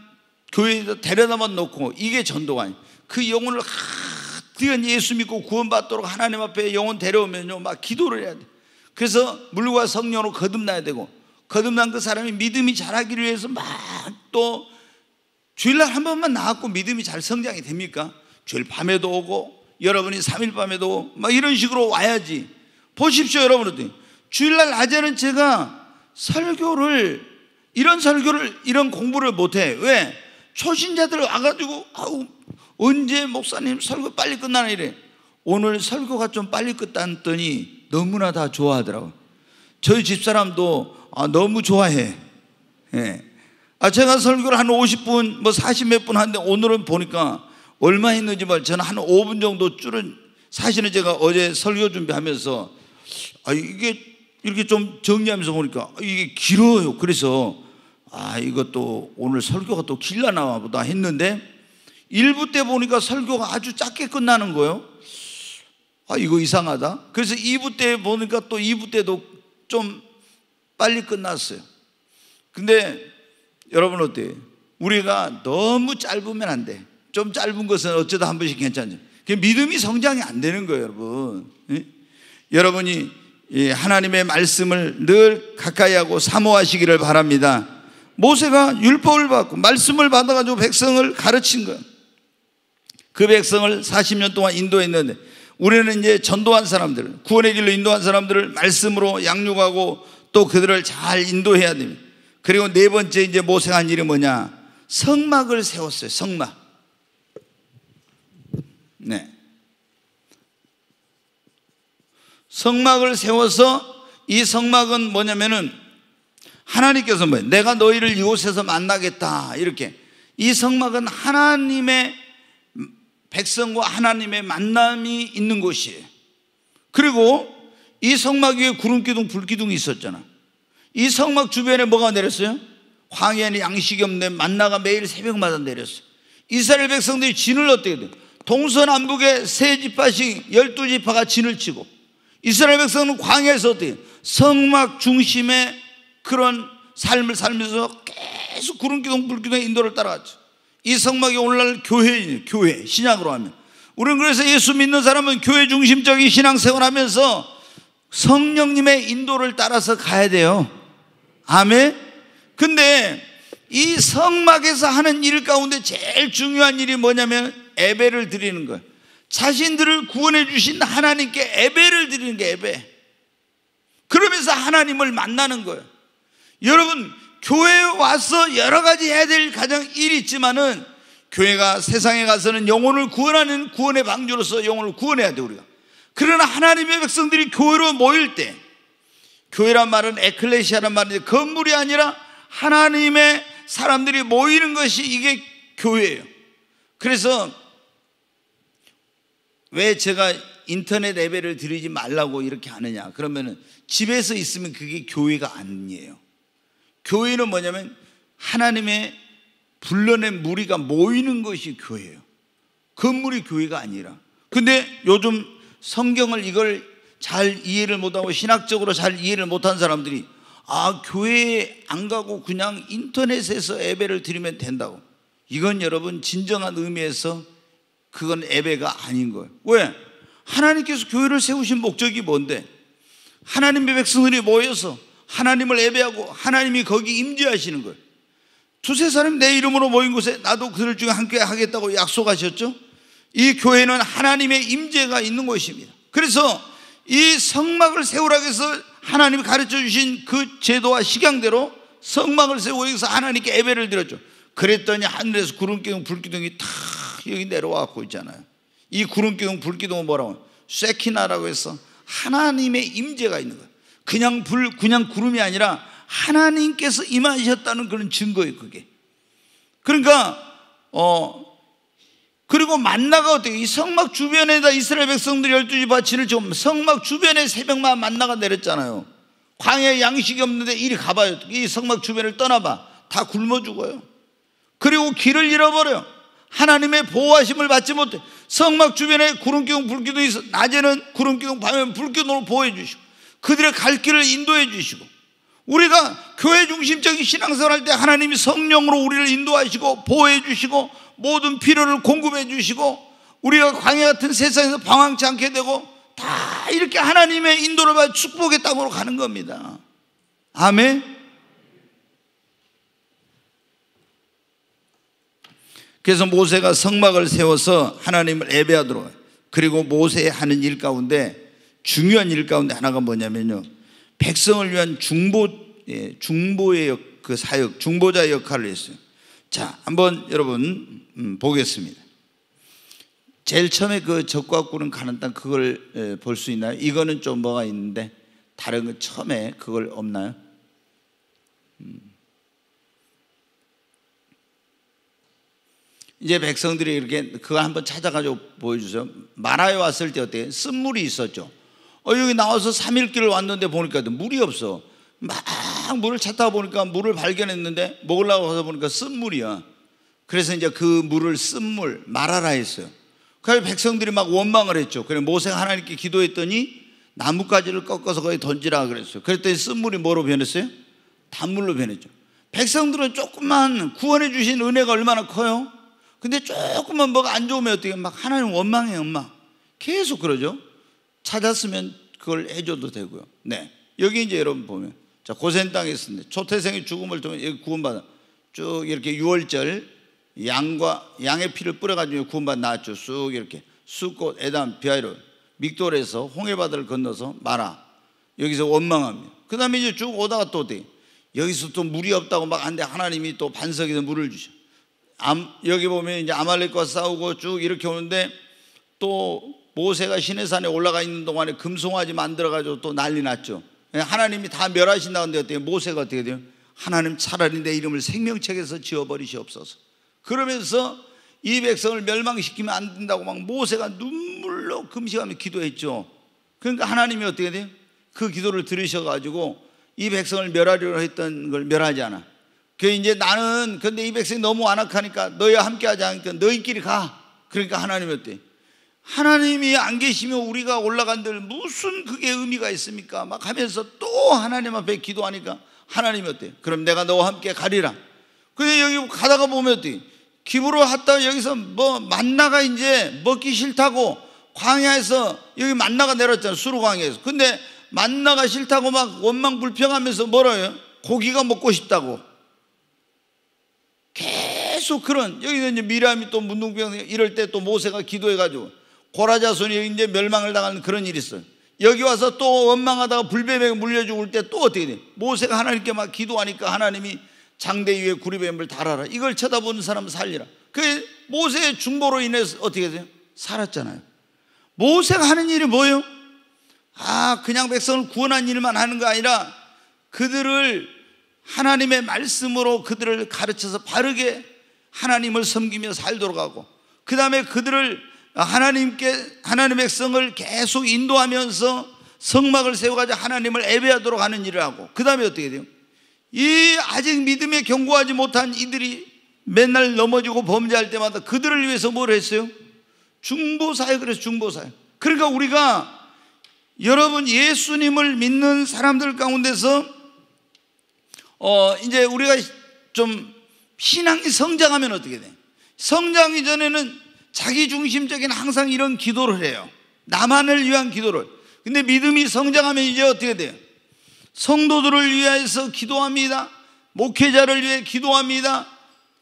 A: 교회에다 데려다만 놓고 이게 전도가 아니에요. 그 영혼을 하여간 예수 믿고 구원받도록 하나님 앞에 영혼 데려오면요. 막 기도를 해야 돼. 그래서 물과 성령으로 거듭나야 되고 거듭난 그 사람이 믿음이 자라기를 위해서 막 또 주일날 한 번만 나왔고 믿음이 잘 성장이 됩니까? 주일 밤에도 오고 여러분이 3일 밤에도 막 이런 식으로 와야지. 보십시오, 여러분들. 주일날 낮에는 제가 설교를 이런 설교를 이런 공부를 못 해. 왜? 초신자들 와가지고 아우 언제 목사님 설교 빨리 끝나나 이래. 오늘 설교가 좀 빨리 끝났더니 너무나 다 좋아하더라고. 저희 집사람도 아, 너무 좋아해. 예. 아, 제가 설교를 한 50분, 뭐 40 몇 분 하는데 오늘은 보니까 얼마 했는지 말, 저는 한 5분 정도 줄은, 사실은 제가 어제 설교 준비하면서, 아, 이게 이렇게 좀 정리하면서 보니까 이게 길어요. 그래서, 아, 이것도 오늘 설교가 또 길라나 보다 했는데, 1부때 보니까 설교가 아주 짧게 끝나는 거예요. 아, 이거 이상하다. 그래서 2부 때 보니까 또 2부 때도 좀 빨리 끝났어요. 근데 여러분 어때요? 우리가 너무 짧으면 안 돼. 좀 짧은 것은 어쩌다 한 번씩 괜찮죠. 그 믿음이 성장이 안 되는 거예요, 여러분. 예? 여러분이 하나님의 말씀을 늘 가까이 하고 사모하시기를 바랍니다. 모세가 율법을 받고 말씀을 받아가지고 백성을 가르친 거예요. 그 백성을 40년 동안 인도했는데 우리는 이제 전도한 사람들, 구원의 길로 인도한 사람들을 말씀으로 양육하고 또 그들을 잘 인도해야 됩니다. 그리고 네 번째 이제 모세한 일이 뭐냐? 성막을 세웠어요. 성막. 네. 성막을 세워서 이 성막은 뭐냐면은 하나님께서 뭐예요? 내가 너희를 이곳에서 만나겠다. 이렇게. 이 성막은 하나님의 백성과 하나님의 만남이 있는 곳이에요. 그리고 이 성막 위에 구름 기둥, 불 기둥이 있었잖아. 이 성막 주변에 뭐가 내렸어요? 광야에 양식이 없는 만나가 매일 새벽마다 내렸어 이스라엘 백성들이 진을 어떻게 돼 동서남북의 세 지파씩 열두 지파가 진을 치고 이스라엘 백성은 광야에서 어떻게 성막 중심의 그런 삶을 살면서 계속 구름기둥 불기둥의 인도를 따라갔죠. 이 성막이 오늘날 교회인 교회 신약으로 하면 우리는 그래서 예수 믿는 사람은 교회 중심적인 신앙생활하면서 성령님의 인도를 따라서 가야 돼요. 아멘. 근데 이 성막에서 하는 일 가운데 제일 중요한 일이 뭐냐면 예배를 드리는 거예요. 자신들을 구원해 주신 하나님께 예배를 드리는 게 예배. 그러면서 하나님을 만나는 거예요. 여러분 교회에 와서 여러 가지 해야 될 가장 일이 있지만은 교회가 세상에 가서는 영혼을 구원하는 구원의 방주로서 영혼을 구원해야 돼 우리가. 그러나 하나님의 백성들이 교회로 모일 때 교회란 말은 에클레시아란 말인데 건물이 아니라 하나님의 사람들이 모이는 것이 이게 교회예요. 그래서 왜 제가 인터넷 예배를 드리지 말라고 이렇게 하느냐? 그러면은 집에서 있으면 그게 교회가 아니에요. 교회는 뭐냐면 하나님의 불러낸 무리가 모이는 것이 교회예요. 건물이 교회가 아니라. 근데 요즘 성경을 이걸 잘 이해를 못하고 신학적으로 잘 이해를 못한 사람들이 아 교회에 안 가고 그냥 인터넷에서 예배를 드리면 된다고 이건 여러분 진정한 의미에서 그건 예배가 아닌 거예요 왜? 하나님께서 교회를 세우신 목적이 뭔데? 하나님의 백성들이 모여서 하나님을 예배하고 하나님이 거기 임재하시는 거예요 두세 사람 이내 이름으로 모인 곳에 나도 그들 중에 함께 하겠다고 약속하셨죠? 이 교회는 하나님의 임재가 있는 곳입니다. 그래서 이 성막을 세우라고 해서 하나님이 가르쳐 주신 그 제도와 식양대로 성막을 세우고 여기서 하나님께 예배를 드렸죠. 그랬더니 하늘에서 구름기둥 불기둥이 탁 여기 내려와갖고 있잖아요. 이 구름기둥 불기둥은 뭐라고? 세키나라고 해서 하나님의 임재가 있는 거예요. 그냥 불, 그냥 구름이 아니라 하나님께서 임하셨다는 그런 증거예요, 그게. 그러니까, 어, 그리고 만나가 어떻게 이 성막 주변에다 이스라엘 백성들 열두 지파 진을 좀 성막 주변에 새벽만 만나가 내렸잖아요. 광야에 양식이 없는데 이리 가봐요. 이 성막 주변을 떠나봐. 다 굶어 죽어요. 그리고 길을 잃어버려. 하나님의 보호하심을 받지 못해. 성막 주변에 구름기둥, 불기둥이 있어. 낮에는 구름기둥, 밤에는 불기둥으로 보호해 주시고. 그들의 갈 길을 인도해 주시고. 우리가 교회 중심적인 신앙생활 할 때 하나님이 성령으로 우리를 인도하시고 보호해 주시고 모든 필요를 공급해 주시고 우리가 광야 같은 세상에서 방황치 않게 되고 다 이렇게 하나님의 인도를 받아 축복의 땅으로 가는 겁니다. 아멘. 그래서 모세가 성막을 세워서 하나님을 예배하도록 그리고 모세 하는 일 가운데 중요한 일 가운데 하나가 뭐냐면요. 백성을 위한 중보 예, 중보의 역, 그 사역, 중보자 역할을 했어요. 자, 한번 여러분 음, 보겠습니다. 제일 처음에 그 적과 꿀은 가는 땅 그걸 볼 수 있나요? 이거는 좀 뭐가 있는데 다른 거 처음에 그걸 없나요? 음. 이제 백성들이 이렇게 그거 한번 찾아가지고 보여주세요. 마라에 왔을 때 어때요? 쓴물이 있었죠. 어, 여기 나와서 3일 길을 왔는데 보니까 물이 없어. 막 물을 찾다 보니까 물을 발견했는데 먹으려고 하다 보니까 쓴물이야. 그래서 이제 그 물을 쓴물 말하라 했어요. 그래서 백성들이 막 원망을 했죠. 그래 모세가 하나님께 기도했더니 나뭇가지를 꺾어서 거기 던지라 그랬어요. 그랬더니 쓴물이 뭐로 변했어요? 단물로 변했죠. 백성들은 조금만 구원해 주신 은혜가 얼마나 커요? 근데 조금만 뭐가 안 좋으면 어떻게 막 하나님 원망해 엄마 계속 그러죠. 찾았으면 그걸 해줘도 되고요. 네. 여기 이제 여러분 보면 자, 고센 땅에 있습니다. 초태생의 죽음을 통해 구원받아 쭉 이렇게 6월절 양과 양의 피를 뿌려가지고 구원받아 나왔죠. 쑥 이렇게 쑥꽃, 에담, 비아이로 믹돌에서 홍해바다를 건너서 마라 여기서 원망합니다. 그 다음에 이제 쭉 오다가 또 어디 여기서 또 물이 없다고 막 하는데 하나님이 또 반석에서 물을 주셔 암, 여기 보면 이제 아말렉과 싸우고 쭉 이렇게 오는데 또 모세가 시내산에 올라가 있는 동안에 금송아지 만들어가지고 또 난리 났죠. 예, 하나님이 다 멸하신다는데 어때요? 모세가 어떻게 돼요? 하나님 차라리 내 이름을 생명책에서 지어버리시옵소서. 그러면서 이 백성을 멸망시키면 안 된다고 막 모세가 눈물로 금식하며 기도했죠. 그러니까 하나님이 어떻게 돼요? 그 기도를 들으셔가지고 이 백성을 멸하려 했던 걸 멸하지 않아. 그 이제 나는 근데 이 백성이 너무 완악하니까 너희와 함께하지 않으니까 너희끼리 가. 그러니까 하나님이 어때? 하나님이 안 계시면 우리가 올라간들 무슨 그게 의미가 있습니까? 막 하면서 또 하나님 앞에 기도하니까 하나님이 어때? 그럼 내가 너와 함께 가리라. 근데 여기 가다가 보면 어때? 기부로 갔다 여기서 뭐 만나가 이제 먹기 싫다고 광야에서 여기 만나가 내렸잖아. 수로 광야에서. 근데 만나가 싫다고 막 원망 불평하면서 뭐라요? 고기가 먹고 싶다고. 계속 그런 여기서 이제 미람이 또 문둥병 이럴 때 또 모세가 기도해가지고 고라자손이 이제 멸망을 당하는 그런 일이 있어요. 여기 와서 또 원망하다가 불뱀에게 물려 죽을 때 또 어떻게 돼? 모세가 하나님께 막 기도하니까 하나님이 장대 위에 구리뱀을 달아라. 이걸 쳐다보는 사람 살리라. 그 모세의 중보로 인해서 어떻게 돼요? 살았잖아요. 모세가 하는 일이 뭐예요? 아, 그냥 백성을 구원한 일만 하는 거 아니라 그들을 하나님의 말씀으로 그들을 가르쳐서 바르게 하나님을 섬기며 살도록 하고 그 다음에 그들을 아, 하나님께 하나님의 백성을 계속 인도하면서 성막을 세워가지고 하나님을 예배하도록 하는 일을 하고 그 다음에 어떻게 돼요? 이 아직 믿음에 경고하지 못한 이들이 맨날 넘어지고 범죄할 때마다 그들을 위해서 뭘 했어요? 중보사역 그래서 중보사역 그러니까 우리가 여러분 예수님을 믿는 사람들 가운데서 어 이제 우리가 좀 신앙이 성장하면 어떻게 돼? 성장이 전에는 자기 중심적인 항상 이런 기도를 해요. 나만을 위한 기도를. 근데 믿음이 성장하면 이제 어떻게 돼요? 성도들을 위해서 기도합니다. 목회자를 위해 기도합니다.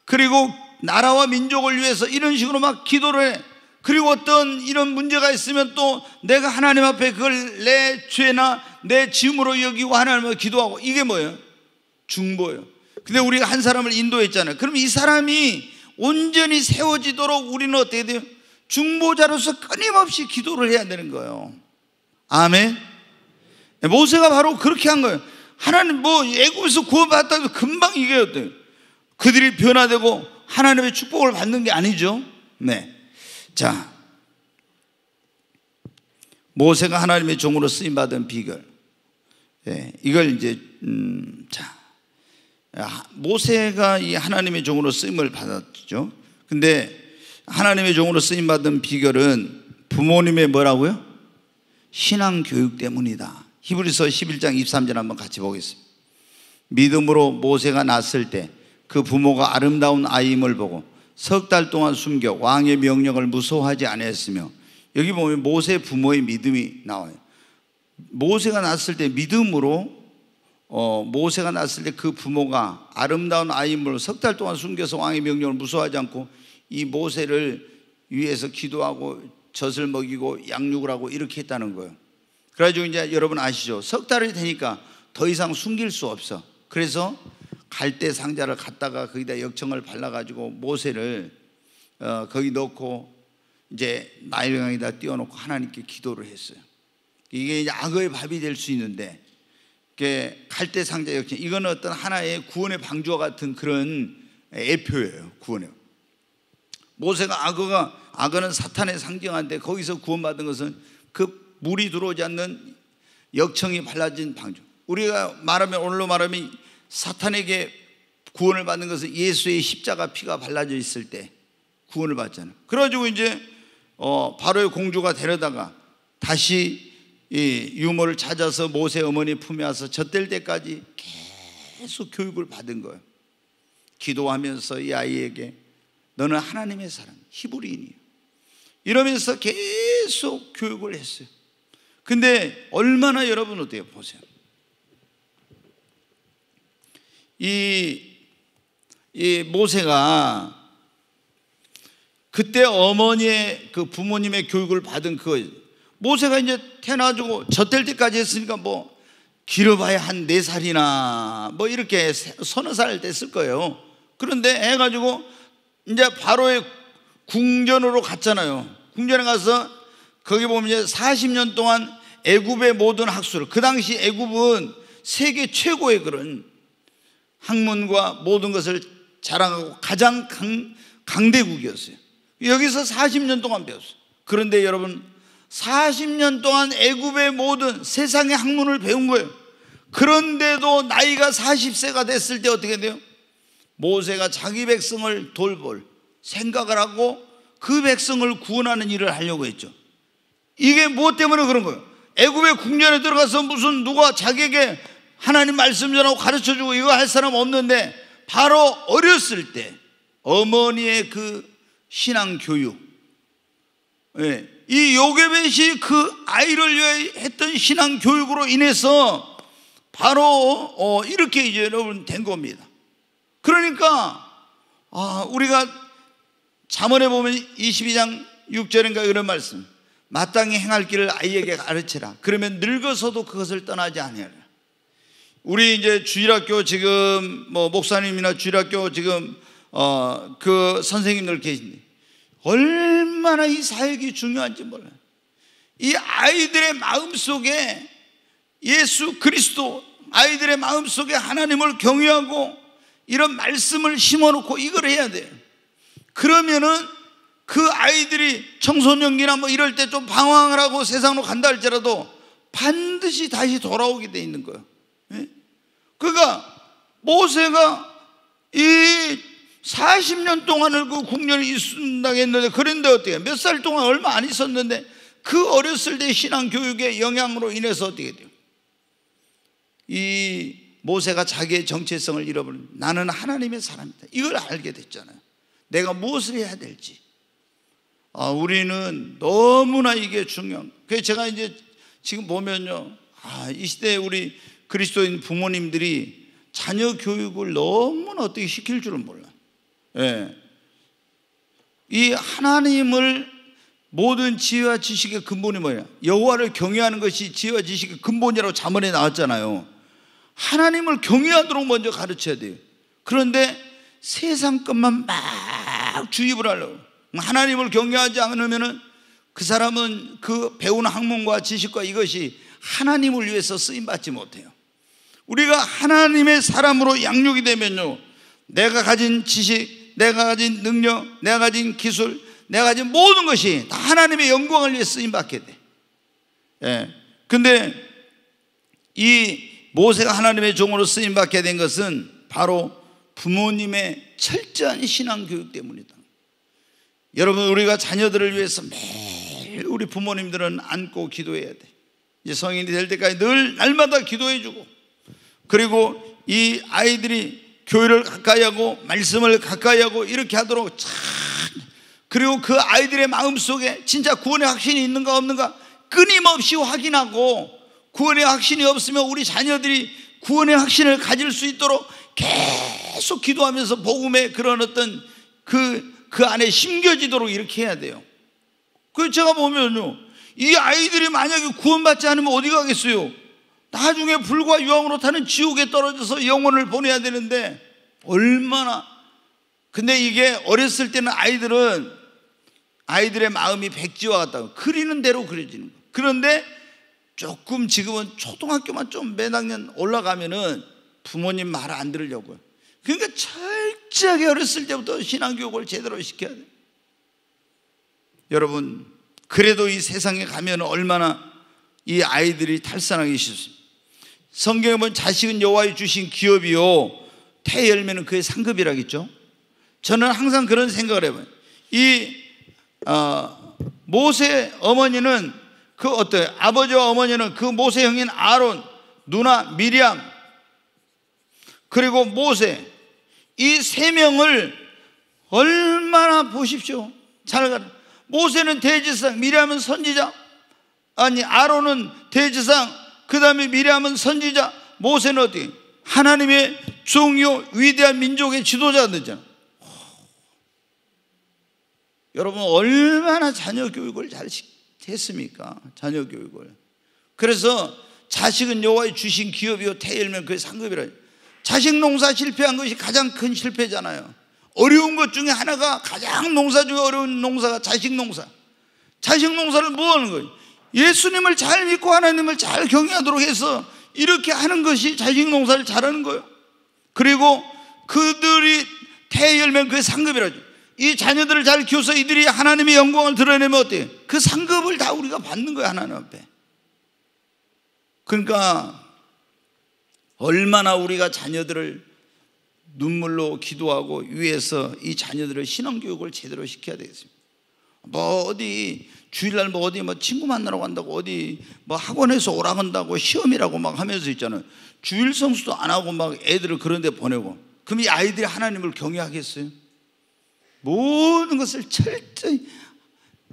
A: 그리고 나라와 민족을 위해서 이런 식으로 막 기도를 해. 그리고 어떤 이런 문제가 있으면 또 내가 하나님 앞에 그걸 내 죄나 내 짐으로 여기고 하나님 앞 기도하고 이게 뭐예요? 중보예요. 근데 우리가 한 사람을 인도했잖아요. 그럼 이 사람이 온전히 세워지도록 우리는 어떻게 돼요? 중보자로서 끊임없이 기도를 해야 되는 거예요. 아멘. 네, 모세가 바로 그렇게 한 거예요. 하나님 뭐 애굽에서 구원받다고 금방 이게 요 그들이 변화되고 하나님의 축복을 받는 게 아니죠. 네. 자. 모세가 하나님의 종으로 쓰임 받은 비결. 네, 이걸 이제 음, 자 아, 모세가 이 하나님의 종으로 쓰임을 받았죠. 근데 하나님의 종으로 쓰임 받은 비결은 부모님의 뭐라고요? 신앙 교육 때문이다. 히브리서 11장 23절 한번 같이 보겠습니다. 믿음으로 모세가 낳았을 때 그 부모가 아름다운 아이임을 보고 석 달 동안 숨겨 왕의 명령을 무서워하지 않았으며 여기 보면 모세 부모의 믿음이 나와요. 모세가 낳았을 때 믿음으로 어, 모세가 났을때 그 부모가 아름다운 아이임을 석 달 동안 숨겨서 왕의 명령을 무서워하지 않고 이 모세를 위해서 기도하고 젖을 먹이고 양육을 하고 이렇게 했다는 거예요. 그래가지고 이제 여러분 아시죠? 석 달이 되니까 더 이상 숨길 수 없어. 그래서 갈대 상자를 갖다가 거기다 역청을 발라가지고 모세를 어, 거기 넣고 이제 나일강에다 띄워놓고 하나님께 기도를 했어요. 이게 이제 악의 밥이 될 수 있는데 갈대 상자 역시 이건 어떤 하나의 구원의 방주와 같은 그런 애표예요. 구원의 모세가 악어가 악어는 사탄의 상징한데 거기서 구원받은 것은 그 물이 들어오지 않는 역청이 발라진 방주. 우리가 말하면 오늘로 말하면 사탄에게 구원을 받는 것은 예수의 십자가 피가 발라져 있을 때 구원을 받잖아요. 그래가지고 이제 어, 바로의 공주가 데려다가 다시 이 유모를 찾아서 모세 어머니 품에 와서 젖될 때까지 계속 교육을 받은 거예요. 기도하면서 이 아이에게 너는 하나님의 사람, 히브리인이요. 이러면서 계속 교육을 했어요. 근데 얼마나 여러분 어때요? 보세요. 이, 이 모세가 그때 어머니의 그 부모님의 교육을 받은 그 모세가 이제 태어나지고 젖될 때까지 했으니까 뭐 길어봐야 한 네 살이나 뭐 이렇게 서너 살 됐을 거예요. 그런데 해가지고 이제 바로의 궁전으로 갔잖아요. 궁전에 가서 거기 보면 이제 40년 동안 애굽의 모든 학술, 그 당시 애굽은 세계 최고의 그런 학문과 모든 것을 자랑하고 가장 강, 강대국이었어요. 여기서 40년 동안 배웠어요. 그런데 여러분 40년 동안 애굽의 모든 세상의 학문을 배운 거예요. 그런데도 나이가 40세가 됐을 때 어떻게 돼요? 모세가 자기 백성을 돌볼 생각을 하고 그 백성을 구원하는 일을 하려고 했죠. 이게 무엇 때문에 그런 거예요? 애굽의 궁전에 들어가서 무슨 누가 자기에게 하나님 말씀 전하고 가르쳐 주고 이거 할 사람 없는데 바로 어렸을 때 어머니의 그 신앙 교육 예, 이요괴벳이그 아이를 위해 했던 신앙 교육으로 인해서 바로 어, 이렇게 이제 여러분 된 겁니다. 그러니까 아, 우리가 자문에 보면 22장 6절인가 이런 말씀 마땅히 행할 길을 아이에게 가르치라 그러면 늙어서도 그것을 떠나지 아니하라 우리 이제 주일학교 지금 뭐 목사님이나 주일학교 지금 어, 그 선생님들 계신데 얼마나 이 사역이 중요한지 몰라요. 이 아이들의 마음 속에 예수 그리스도 아이들의 마음 속에 하나님을 경외하고 이런 말씀을 심어놓고 이걸 해야 돼요. 그러면은 그 아이들이 청소년기나 뭐 이럴 때 좀 방황을 하고 세상으로 간다 할지라도 반드시 다시 돌아오게 돼 있는 거예요. 예? 그러니까 모세가 이 40년 동안을 그 국년을 이순당했는데 그런데 어떻게 몇 살 동안 얼마 안 있었는데 그 어렸을 때 신앙 교육의 영향으로 인해서 어떻게 돼요? 이 모세가 자기의 정체성을 잃어버린 나는 하나님의 사람이다. 이걸 알게 됐잖아요. 내가 무엇을 해야 될지. 아, 우리는 너무나 이게 중요한. 그래서 제가 이제 지금 보면요. 아, 이 시대에 우리 그리스도인 부모님들이 자녀 교육을 너무나 어떻게 시킬 줄은 몰라요. 예. 이 하나님을 모든 지혜와 지식의 근본이 뭐예요? 여호와를 경외하는 것이 지혜와 지식의 근본이라고 자문에 나왔잖아요. 하나님을 경외하도록 먼저 가르쳐야 돼요. 그런데 세상 것만 막 주입을 하려고. 하나님을 경외하지 않으면은 그 사람은 그 배운 학문과 지식과 이것이 하나님을 위해서 쓰임 받지 못해요. 우리가 하나님의 사람으로 양육이 되면요. 내가 가진 지식, 내가 가진 능력, 내가 가진 기술, 내가 가진 모든 것이 다 하나님의 영광을 위해 쓰임 받게 돼. 예. 근데 이 모세가 하나님의 종으로 쓰임 받게 된 것은 바로 부모님의 철저한 신앙 교육 때문이다. 여러분 우리가 자녀들을 위해서 매일 우리 부모님들은 안고 기도해야 돼. 이제 성인이 될 때까지 늘 날마다 기도해 주고 그리고 이 아이들이 교회를 가까이 하고 말씀을 가까이 하고 이렇게 하도록 참 그리고 그 아이들의 마음속에 진짜 구원의 확신이 있는가 없는가 끊임없이 확인하고 구원의 확신이 없으면 우리 자녀들이 구원의 확신을 가질 수 있도록 계속 기도하면서 복음에 그런 어떤 그, 그 안에 심겨지도록 이렇게 해야 돼요. 그 제가 보면요. 이 아이들이 만약에 구원받지 않으면 어디 가겠어요? 나중에 불과 유황으로 타는 지옥에 떨어져서 영혼을 보내야 되는데 얼마나 근데 이게 어렸을 때는 아이들은 아이들의 마음이 백지와 같다고 그리는 대로 그려지는 거예요. 그런데 조금 지금은 초등학교만 좀 몇 학년 올라가면은 부모님 말 안 들으려고요. 그러니까 철저하게 어렸을 때부터 신앙교육을 제대로 시켜야 돼요. 여러분, 그래도 이 세상에 가면 얼마나 이 아이들이 탈산하기 쉽습니다. 성경에 보면 자식은 여호와의 주신 기업이요 태 열매는 그의 상급이라겠죠. 저는 항상 그런 생각을 해요이 어, 모세 어머니는 그 어떤 아버지와 어머니는 그 모세 형인 아론, 누나 미리암 그리고 모세 이 세 명을 얼마나 보십시오. 잘 가. 모세는 대지상, 미리암은 선지자, 아니 아론은 대지상, 그 다음에 미래함은 선지자, 모세는 어디? 하나님의 중요 위대한 민족의 지도자들이잖아. 여러분 얼마나 자녀 교육을 잘 했습니까? 자녀 교육을. 그래서 자식은 여호와의 주신 기업이요 태일면 그의 상급이라. 자식 농사 실패한 것이 가장 큰 실패잖아요. 어려운 것 중에 하나가 가장 농사 중에 어려운 농사가 자식 농사. 자식 농사를 뭐 하는 거예요? 예수님을 잘 믿고 하나님을 잘 경외하도록 해서 이렇게 하는 것이 자식 농사를 잘하는 거예요. 그리고 그들이 태열면 그게 상급이라죠. 이 자녀들을 잘 키워서 이들이 하나님의 영광을 드러내면 어때요? 그 상급을 다 우리가 받는 거예요, 하나님 앞에. 그러니까 얼마나 우리가 자녀들을 눈물로 기도하고 위해서 이 자녀들을 신앙교육을 제대로 시켜야 되겠습니다. 뭐 어디 주일날 뭐 어디 뭐 친구 만나러 간다고 어디 뭐 학원에서 오라 간다고 시험이라고 막 하면서 있잖아요. 주일 성수도 안 하고 막 애들을 그런 데 보내고. 그럼 이 아이들이 하나님을 경외하겠어요? 모든 것을 철저히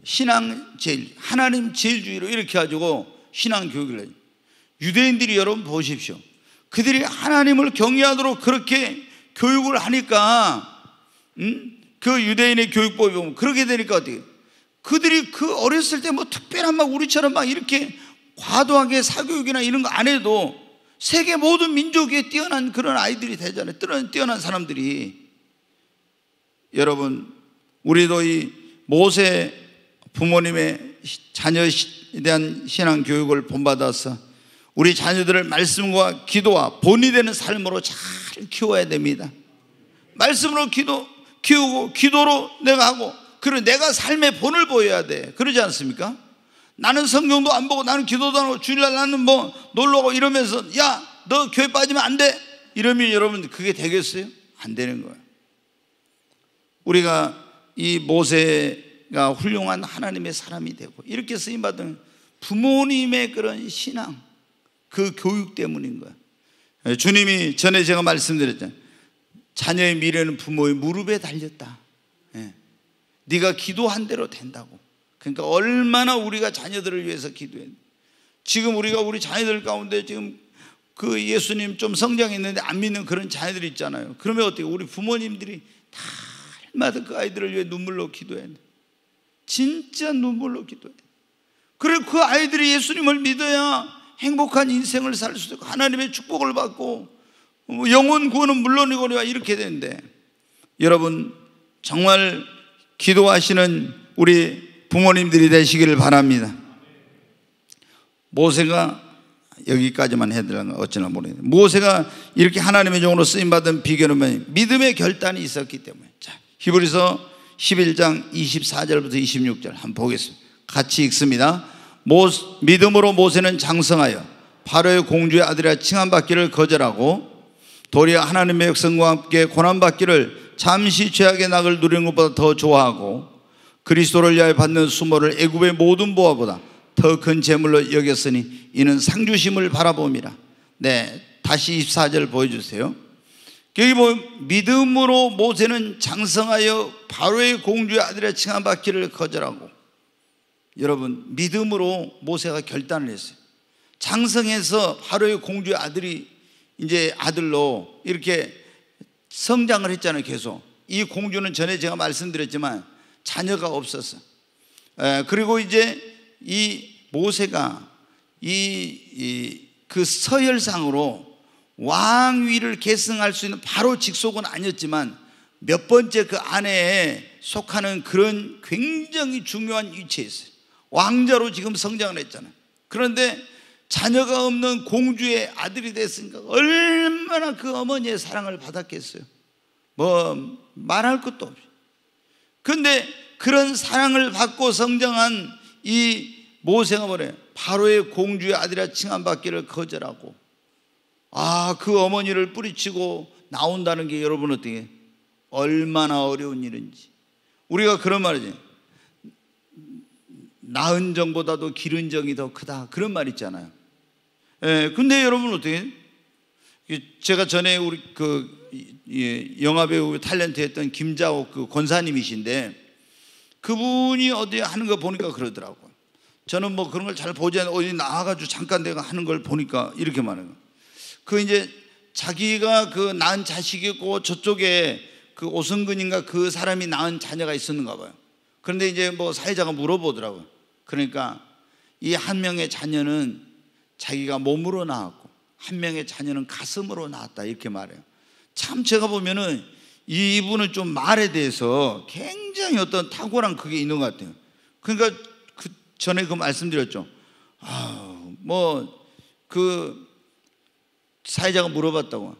A: 신앙 제일, 하나님 제일주의로 이렇게 해 가지고 신앙 교육을 해요. 유대인들이 여러분 보십시오. 그들이 하나님을 경외하도록 그렇게 교육을 하니까, 음? 그 유대인의 교육법이 보면 그렇게 되니까 어떻게? 그들이 그 어렸을 때 뭐 특별한 막 우리처럼 막 이렇게 과도하게 사교육이나 이런 거 안 해도 세계 모든 민족에 뛰어난 그런 아이들이 되잖아요. 뛰어난, 뛰어난 사람들이. 여러분, 우리도 이 모세 부모님의 자녀에 대한 신앙 교육을 본받아서 우리 자녀들을 말씀과 기도와 본이 되는 삶으로 잘 키워야 됩니다. 말씀으로 기도, 키우고, 기도로 내가 하고, 그리고 내가 삶의 본을 보여야 돼. 그러지 않습니까? 나는 성경도 안 보고 나는 기도도 안 하고 주일날 나는 뭐 놀러 고 이러면서 야, 너 교회 빠지면 안 돼. 이러면 여러분 그게 되겠어요? 안 되는 거예요. 우리가 이 모세가 훌륭한 하나님의 사람이 되고 이렇게 쓰임 받은 부모님의 그런 신앙 그 교육 때문인 거야. 예, 주님이 전에 제가 말씀드렸잖아요. 자녀의 미래는 부모의 무릎에 달렸다. 예. 네가 기도한 대로 된다고. 그러니까 얼마나 우리가 자녀들을 위해서 기도했는 지금 우리가 우리 자녀들 가운데 지금 그 예수님 좀 성장했는데 안 믿는 그런 자녀들 있잖아요. 그러면 어떻게 우리 부모님들이 다 날마다 그 아이들을 위해 눈물로 기도해. 했 진짜 눈물로 기도해. 그리고 그 아이들이 예수님을 믿어야 행복한 인생을 살 수 있고 하나님의 축복을 받고 뭐 영혼 구원은 물론이고 이렇게 되는데 여러분 정말 기도하시는 우리 부모님들이 되시기를 바랍니다. 모세가 여기까지만 해드라는 어찌나 모르겠네. 모세가 이렇게 하나님의 종으로 쓰임받은 비결은 뭐냐? 믿음의 결단이 있었기 때문에. 자, 히브리서 11장 24절부터 26절 한번 보겠습니다. 같이 읽습니다. 모, 믿음으로 모세는 장성하여 바로의 공주의 아들이라 칭함받기를 거절하고 도리어 하나님의 역성과 함께 고난받기를 잠시 죄악의 낙을 누리는 것보다 더 좋아하고 그리스도를 위하여 받는 수모를 애굽의 모든 보화보다 더 큰 재물로 여겼으니 이는 상주심을 바라봅니다. 네, 다시 24절 보여주세요. 여기 보면 뭐 믿음으로 모세는 장성하여 바로의 공주의 아들의 칭한 받기를 거절하고 여러분 믿음으로 모세가 결단을 했어요. 장성해서 바로의 공주의 아들이 이제 아들로 이렇게 성장을 했잖아요, 계속. 이 공주는 전에 제가 말씀드렸지만 자녀가 없었어. 에, 그리고 이제 이 모세가 이, 이 그 서열상으로 왕위를 계승할 수 있는 바로 직속은 아니었지만 몇 번째 그 아내에 속하는 그런 굉장히 중요한 위치에 있어요. 왕자로 지금 성장을 했잖아요. 그런데 자녀가 없는 공주의 아들이 됐으니까 얼마나 그 어머니의 사랑을 받았겠어요. 뭐 말할 것도 없이. 근데 그런 사랑을 받고 성장한 이 모세가 뭐래? 바로의 공주의 아들이라 칭함받기를 거절하고 아, 그 어머니를 뿌리치고 나온다는 게 여러분 어떻게 얼마나 어려운 일인지. 우리가 그런 말이지. 나은 정보다도 기른 정이 더 크다. 그런 말 있잖아요. 예, 근데 여러분 어떻게 제가 전에 우리 그 영화 배우 탤런트 했던 김자옥 그 권사님이신데 그분이 어디 하는 거 보니까 그러더라고. 저는 뭐 그런 걸 잘 보지 않고 어디 나와가지고 잠깐 내가 하는 걸 보니까 이렇게 말해요. 그 이제 자기가 그 낳은 자식이고 저쪽에 그 오승근인가 그 사람이 낳은 자녀가 있었는가 봐요. 그런데 이제 뭐 사회자가 물어보더라고요. 그러니까 이 한 명의 자녀는 자기가 몸으로 낳았고 한 명의 자녀는 가슴으로 낳았다 이렇게 말해요. 참 제가 보면은 이분은 좀 말에 대해서 굉장히 어떤 탁월한 그게 있는 것 같아요. 그러니까 그 전에 그 말씀드렸죠. 아, 뭐 그 사회자가 물어봤다고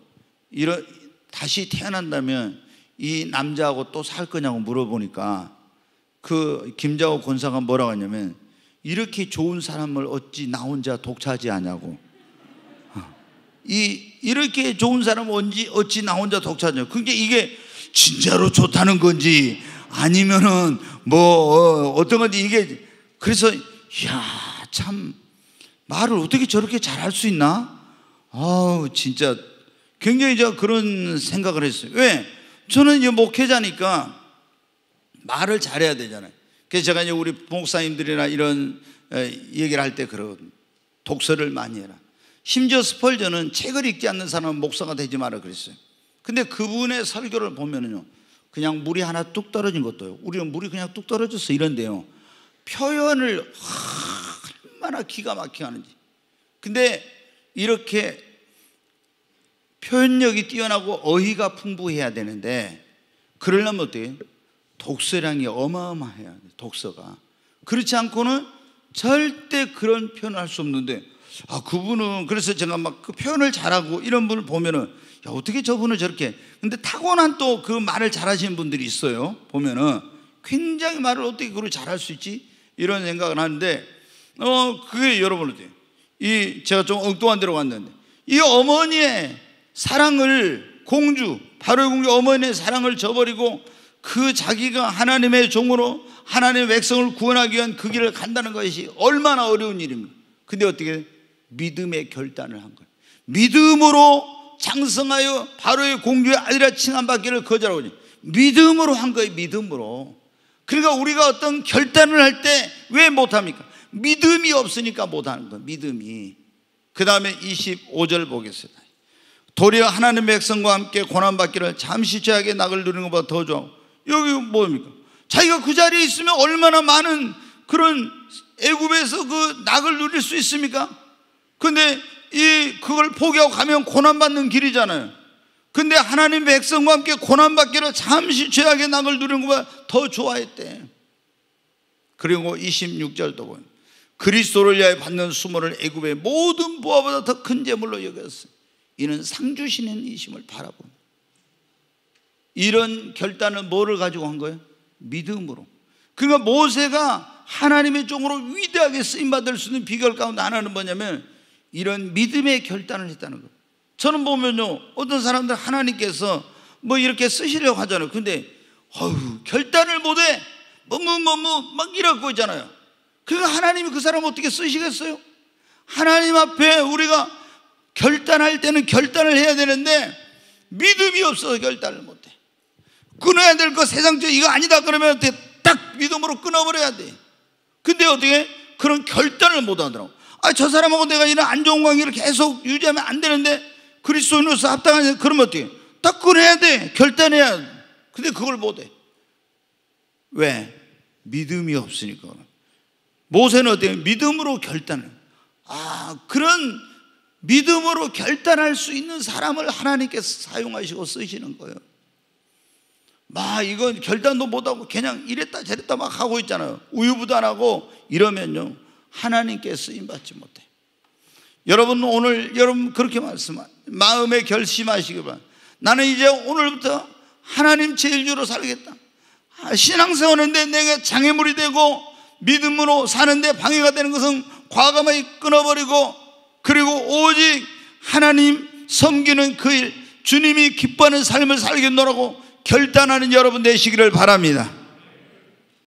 A: 이런 다시 태어난다면 이 남자하고 또 살 거냐고 물어보니까 그 김자호 권사가 뭐라고 하냐면 이렇게 좋은 사람을 어찌 나 혼자 독차지 하냐고. 어. 이, 이렇게 좋은 사람 언지 어찌 나 혼자 독차지냐. 하고 그게 이게 진짜로 좋다는 건지 아니면은 뭐, 어, 떤 건지 이게 그래서 야, 참 말을 어떻게 저렇게 잘 할 수 있나? 아우, 진짜 굉장히 제가 그런 생각을 했어요. 왜? 저는 이제 목회자니까 말을 잘해야 되잖아요. 그래서 제가 이제 우리 목사님들이나 이런 얘기를 할 때 그런 독서를 많이 해라. 심지어 스펄전는 책을 읽지 않는 사람은 목사가 되지 마라 그랬어요. 근데 그분의 설교를 보면은요, 그냥 물이 하나 뚝 떨어진 것도요. 우리는 물이 그냥 뚝 떨어졌어 이런데요. 표현을 얼마나 기가 막히게 하는지. 근데 이렇게 표현력이 뛰어나고 어휘가 풍부해야 되는데 그러려면 어때요 독서량이 어마어마해요. 독서가. 그렇지 않고는 절대 그런 표현을 할 수 없는데 아 그분은 그래서 제가 막 그 표현을 잘하고 이런 분을 보면은 야 어떻게 저분은 저렇게 근데 타고난 또 그 말을 잘하시는 분들이 있어요 보면은 굉장히 말을 어떻게 그걸 잘할 수 있지 이런 생각을 하는데 어 그게 여러분한테 이 제가 좀 엉뚱한 데로 왔는데 이 어머니의 사랑을 공주 바로의 공주 어머니의 사랑을 저버리고 그 자기가 하나님의 종으로 하나님의 백성을 구원하기 위한 그 길을 간다는 것이 얼마나 어려운 일입니까? 근데 어떻게 믿음의 결단을 한 거예요. 믿음으로 장성하여 바로의 공주의 아니라 칭함받기를 거절하오 믿음으로 한 거예요. 믿음으로. 그러니까 우리가 어떤 결단을 할 때 왜 못합니까? 믿음이 없으니까 못하는 거예요. 믿음이. 그 다음에 25절 보겠습니다. 도리어 하나님 백성과 함께 고난받기를 잠시 죄악의 낙을 누리는 것보다 더 좋아하고 여기 뭡니까? 자기가 그 자리에 있으면 얼마나 많은 그런 애굽에서 그 낙을 누릴 수 있습니까? 근데 이 그걸 포기하고 가면 고난 받는 길이잖아요. 근데 하나님 백성과 함께 고난 받기로 잠시 죄악의 낙을 누리는 것보다 더 좋아했대. 그리고 26절도 보면 그리스도를 위하여 받는 수모를 애굽의 모든 보화보다 더 큰 재물로 여겼어요. 이는 상주신인 이심을 바라봅니 이런 결단은 뭐를 가지고 한 거예요? 믿음으로. 그러니까 모세가 하나님의 종으로 위대하게 쓰임받을 수 있는 비결 가운데 하나는 뭐냐면 이런 믿음의 결단을 했다는 거 저는 보면요. 어떤 사람들 하나님께서 뭐 이렇게 쓰시려고 하잖아요. 근데, 어휴, 결단을 못 해. 뭐 뭐 뭐 뭐 막 이러고 있잖아요. 그러니까 하나님이 그 사람 어떻게 쓰시겠어요? 하나님 앞에 우리가 결단할 때는 결단을 해야 되는데 믿음이 없어서 결단을 못 끊어야 될 거 세상적 이거 아니다 그러면 어떻게 딱 믿음으로 끊어버려야 돼. 근데 어떻게 그런 결단을 못 하더라고. 아, 저 사람하고 내가 이런 안 좋은 관계를 계속 유지하면 안 되는데 그리스도인으로서 합당하지 그러면 어떻게? 딱 끊어야 돼. 결단해야 돼. 근데 그걸 못 해. 왜? 믿음이 없으니까. 모세는 어때요? 믿음으로 결단을. 아, 그런 믿음으로 결단할 수 있는 사람을 하나님께서 사용하시고 쓰시는 거예요. 막 이건 결단도 못하고 그냥 이랬다 저랬다 막 하고 있잖아요. 우유부단하고 이러면요. 하나님께 쓰임받지 못해. 여러분 오늘 여러분 그렇게 말씀 마음에 결심하시기 바랍니다. 나는 이제 오늘부터 하나님 제일주로 살겠다. 아, 신앙 세우는데 내가 장애물이 되고 믿음으로 사는데 방해가 되는 것은 과감하게 끊어버리고 그리고 오직 하나님 섬기는 그 일, 주님이 기뻐하는 삶을 살겠노라고 결단하는 여러분 되시기를 바랍니다.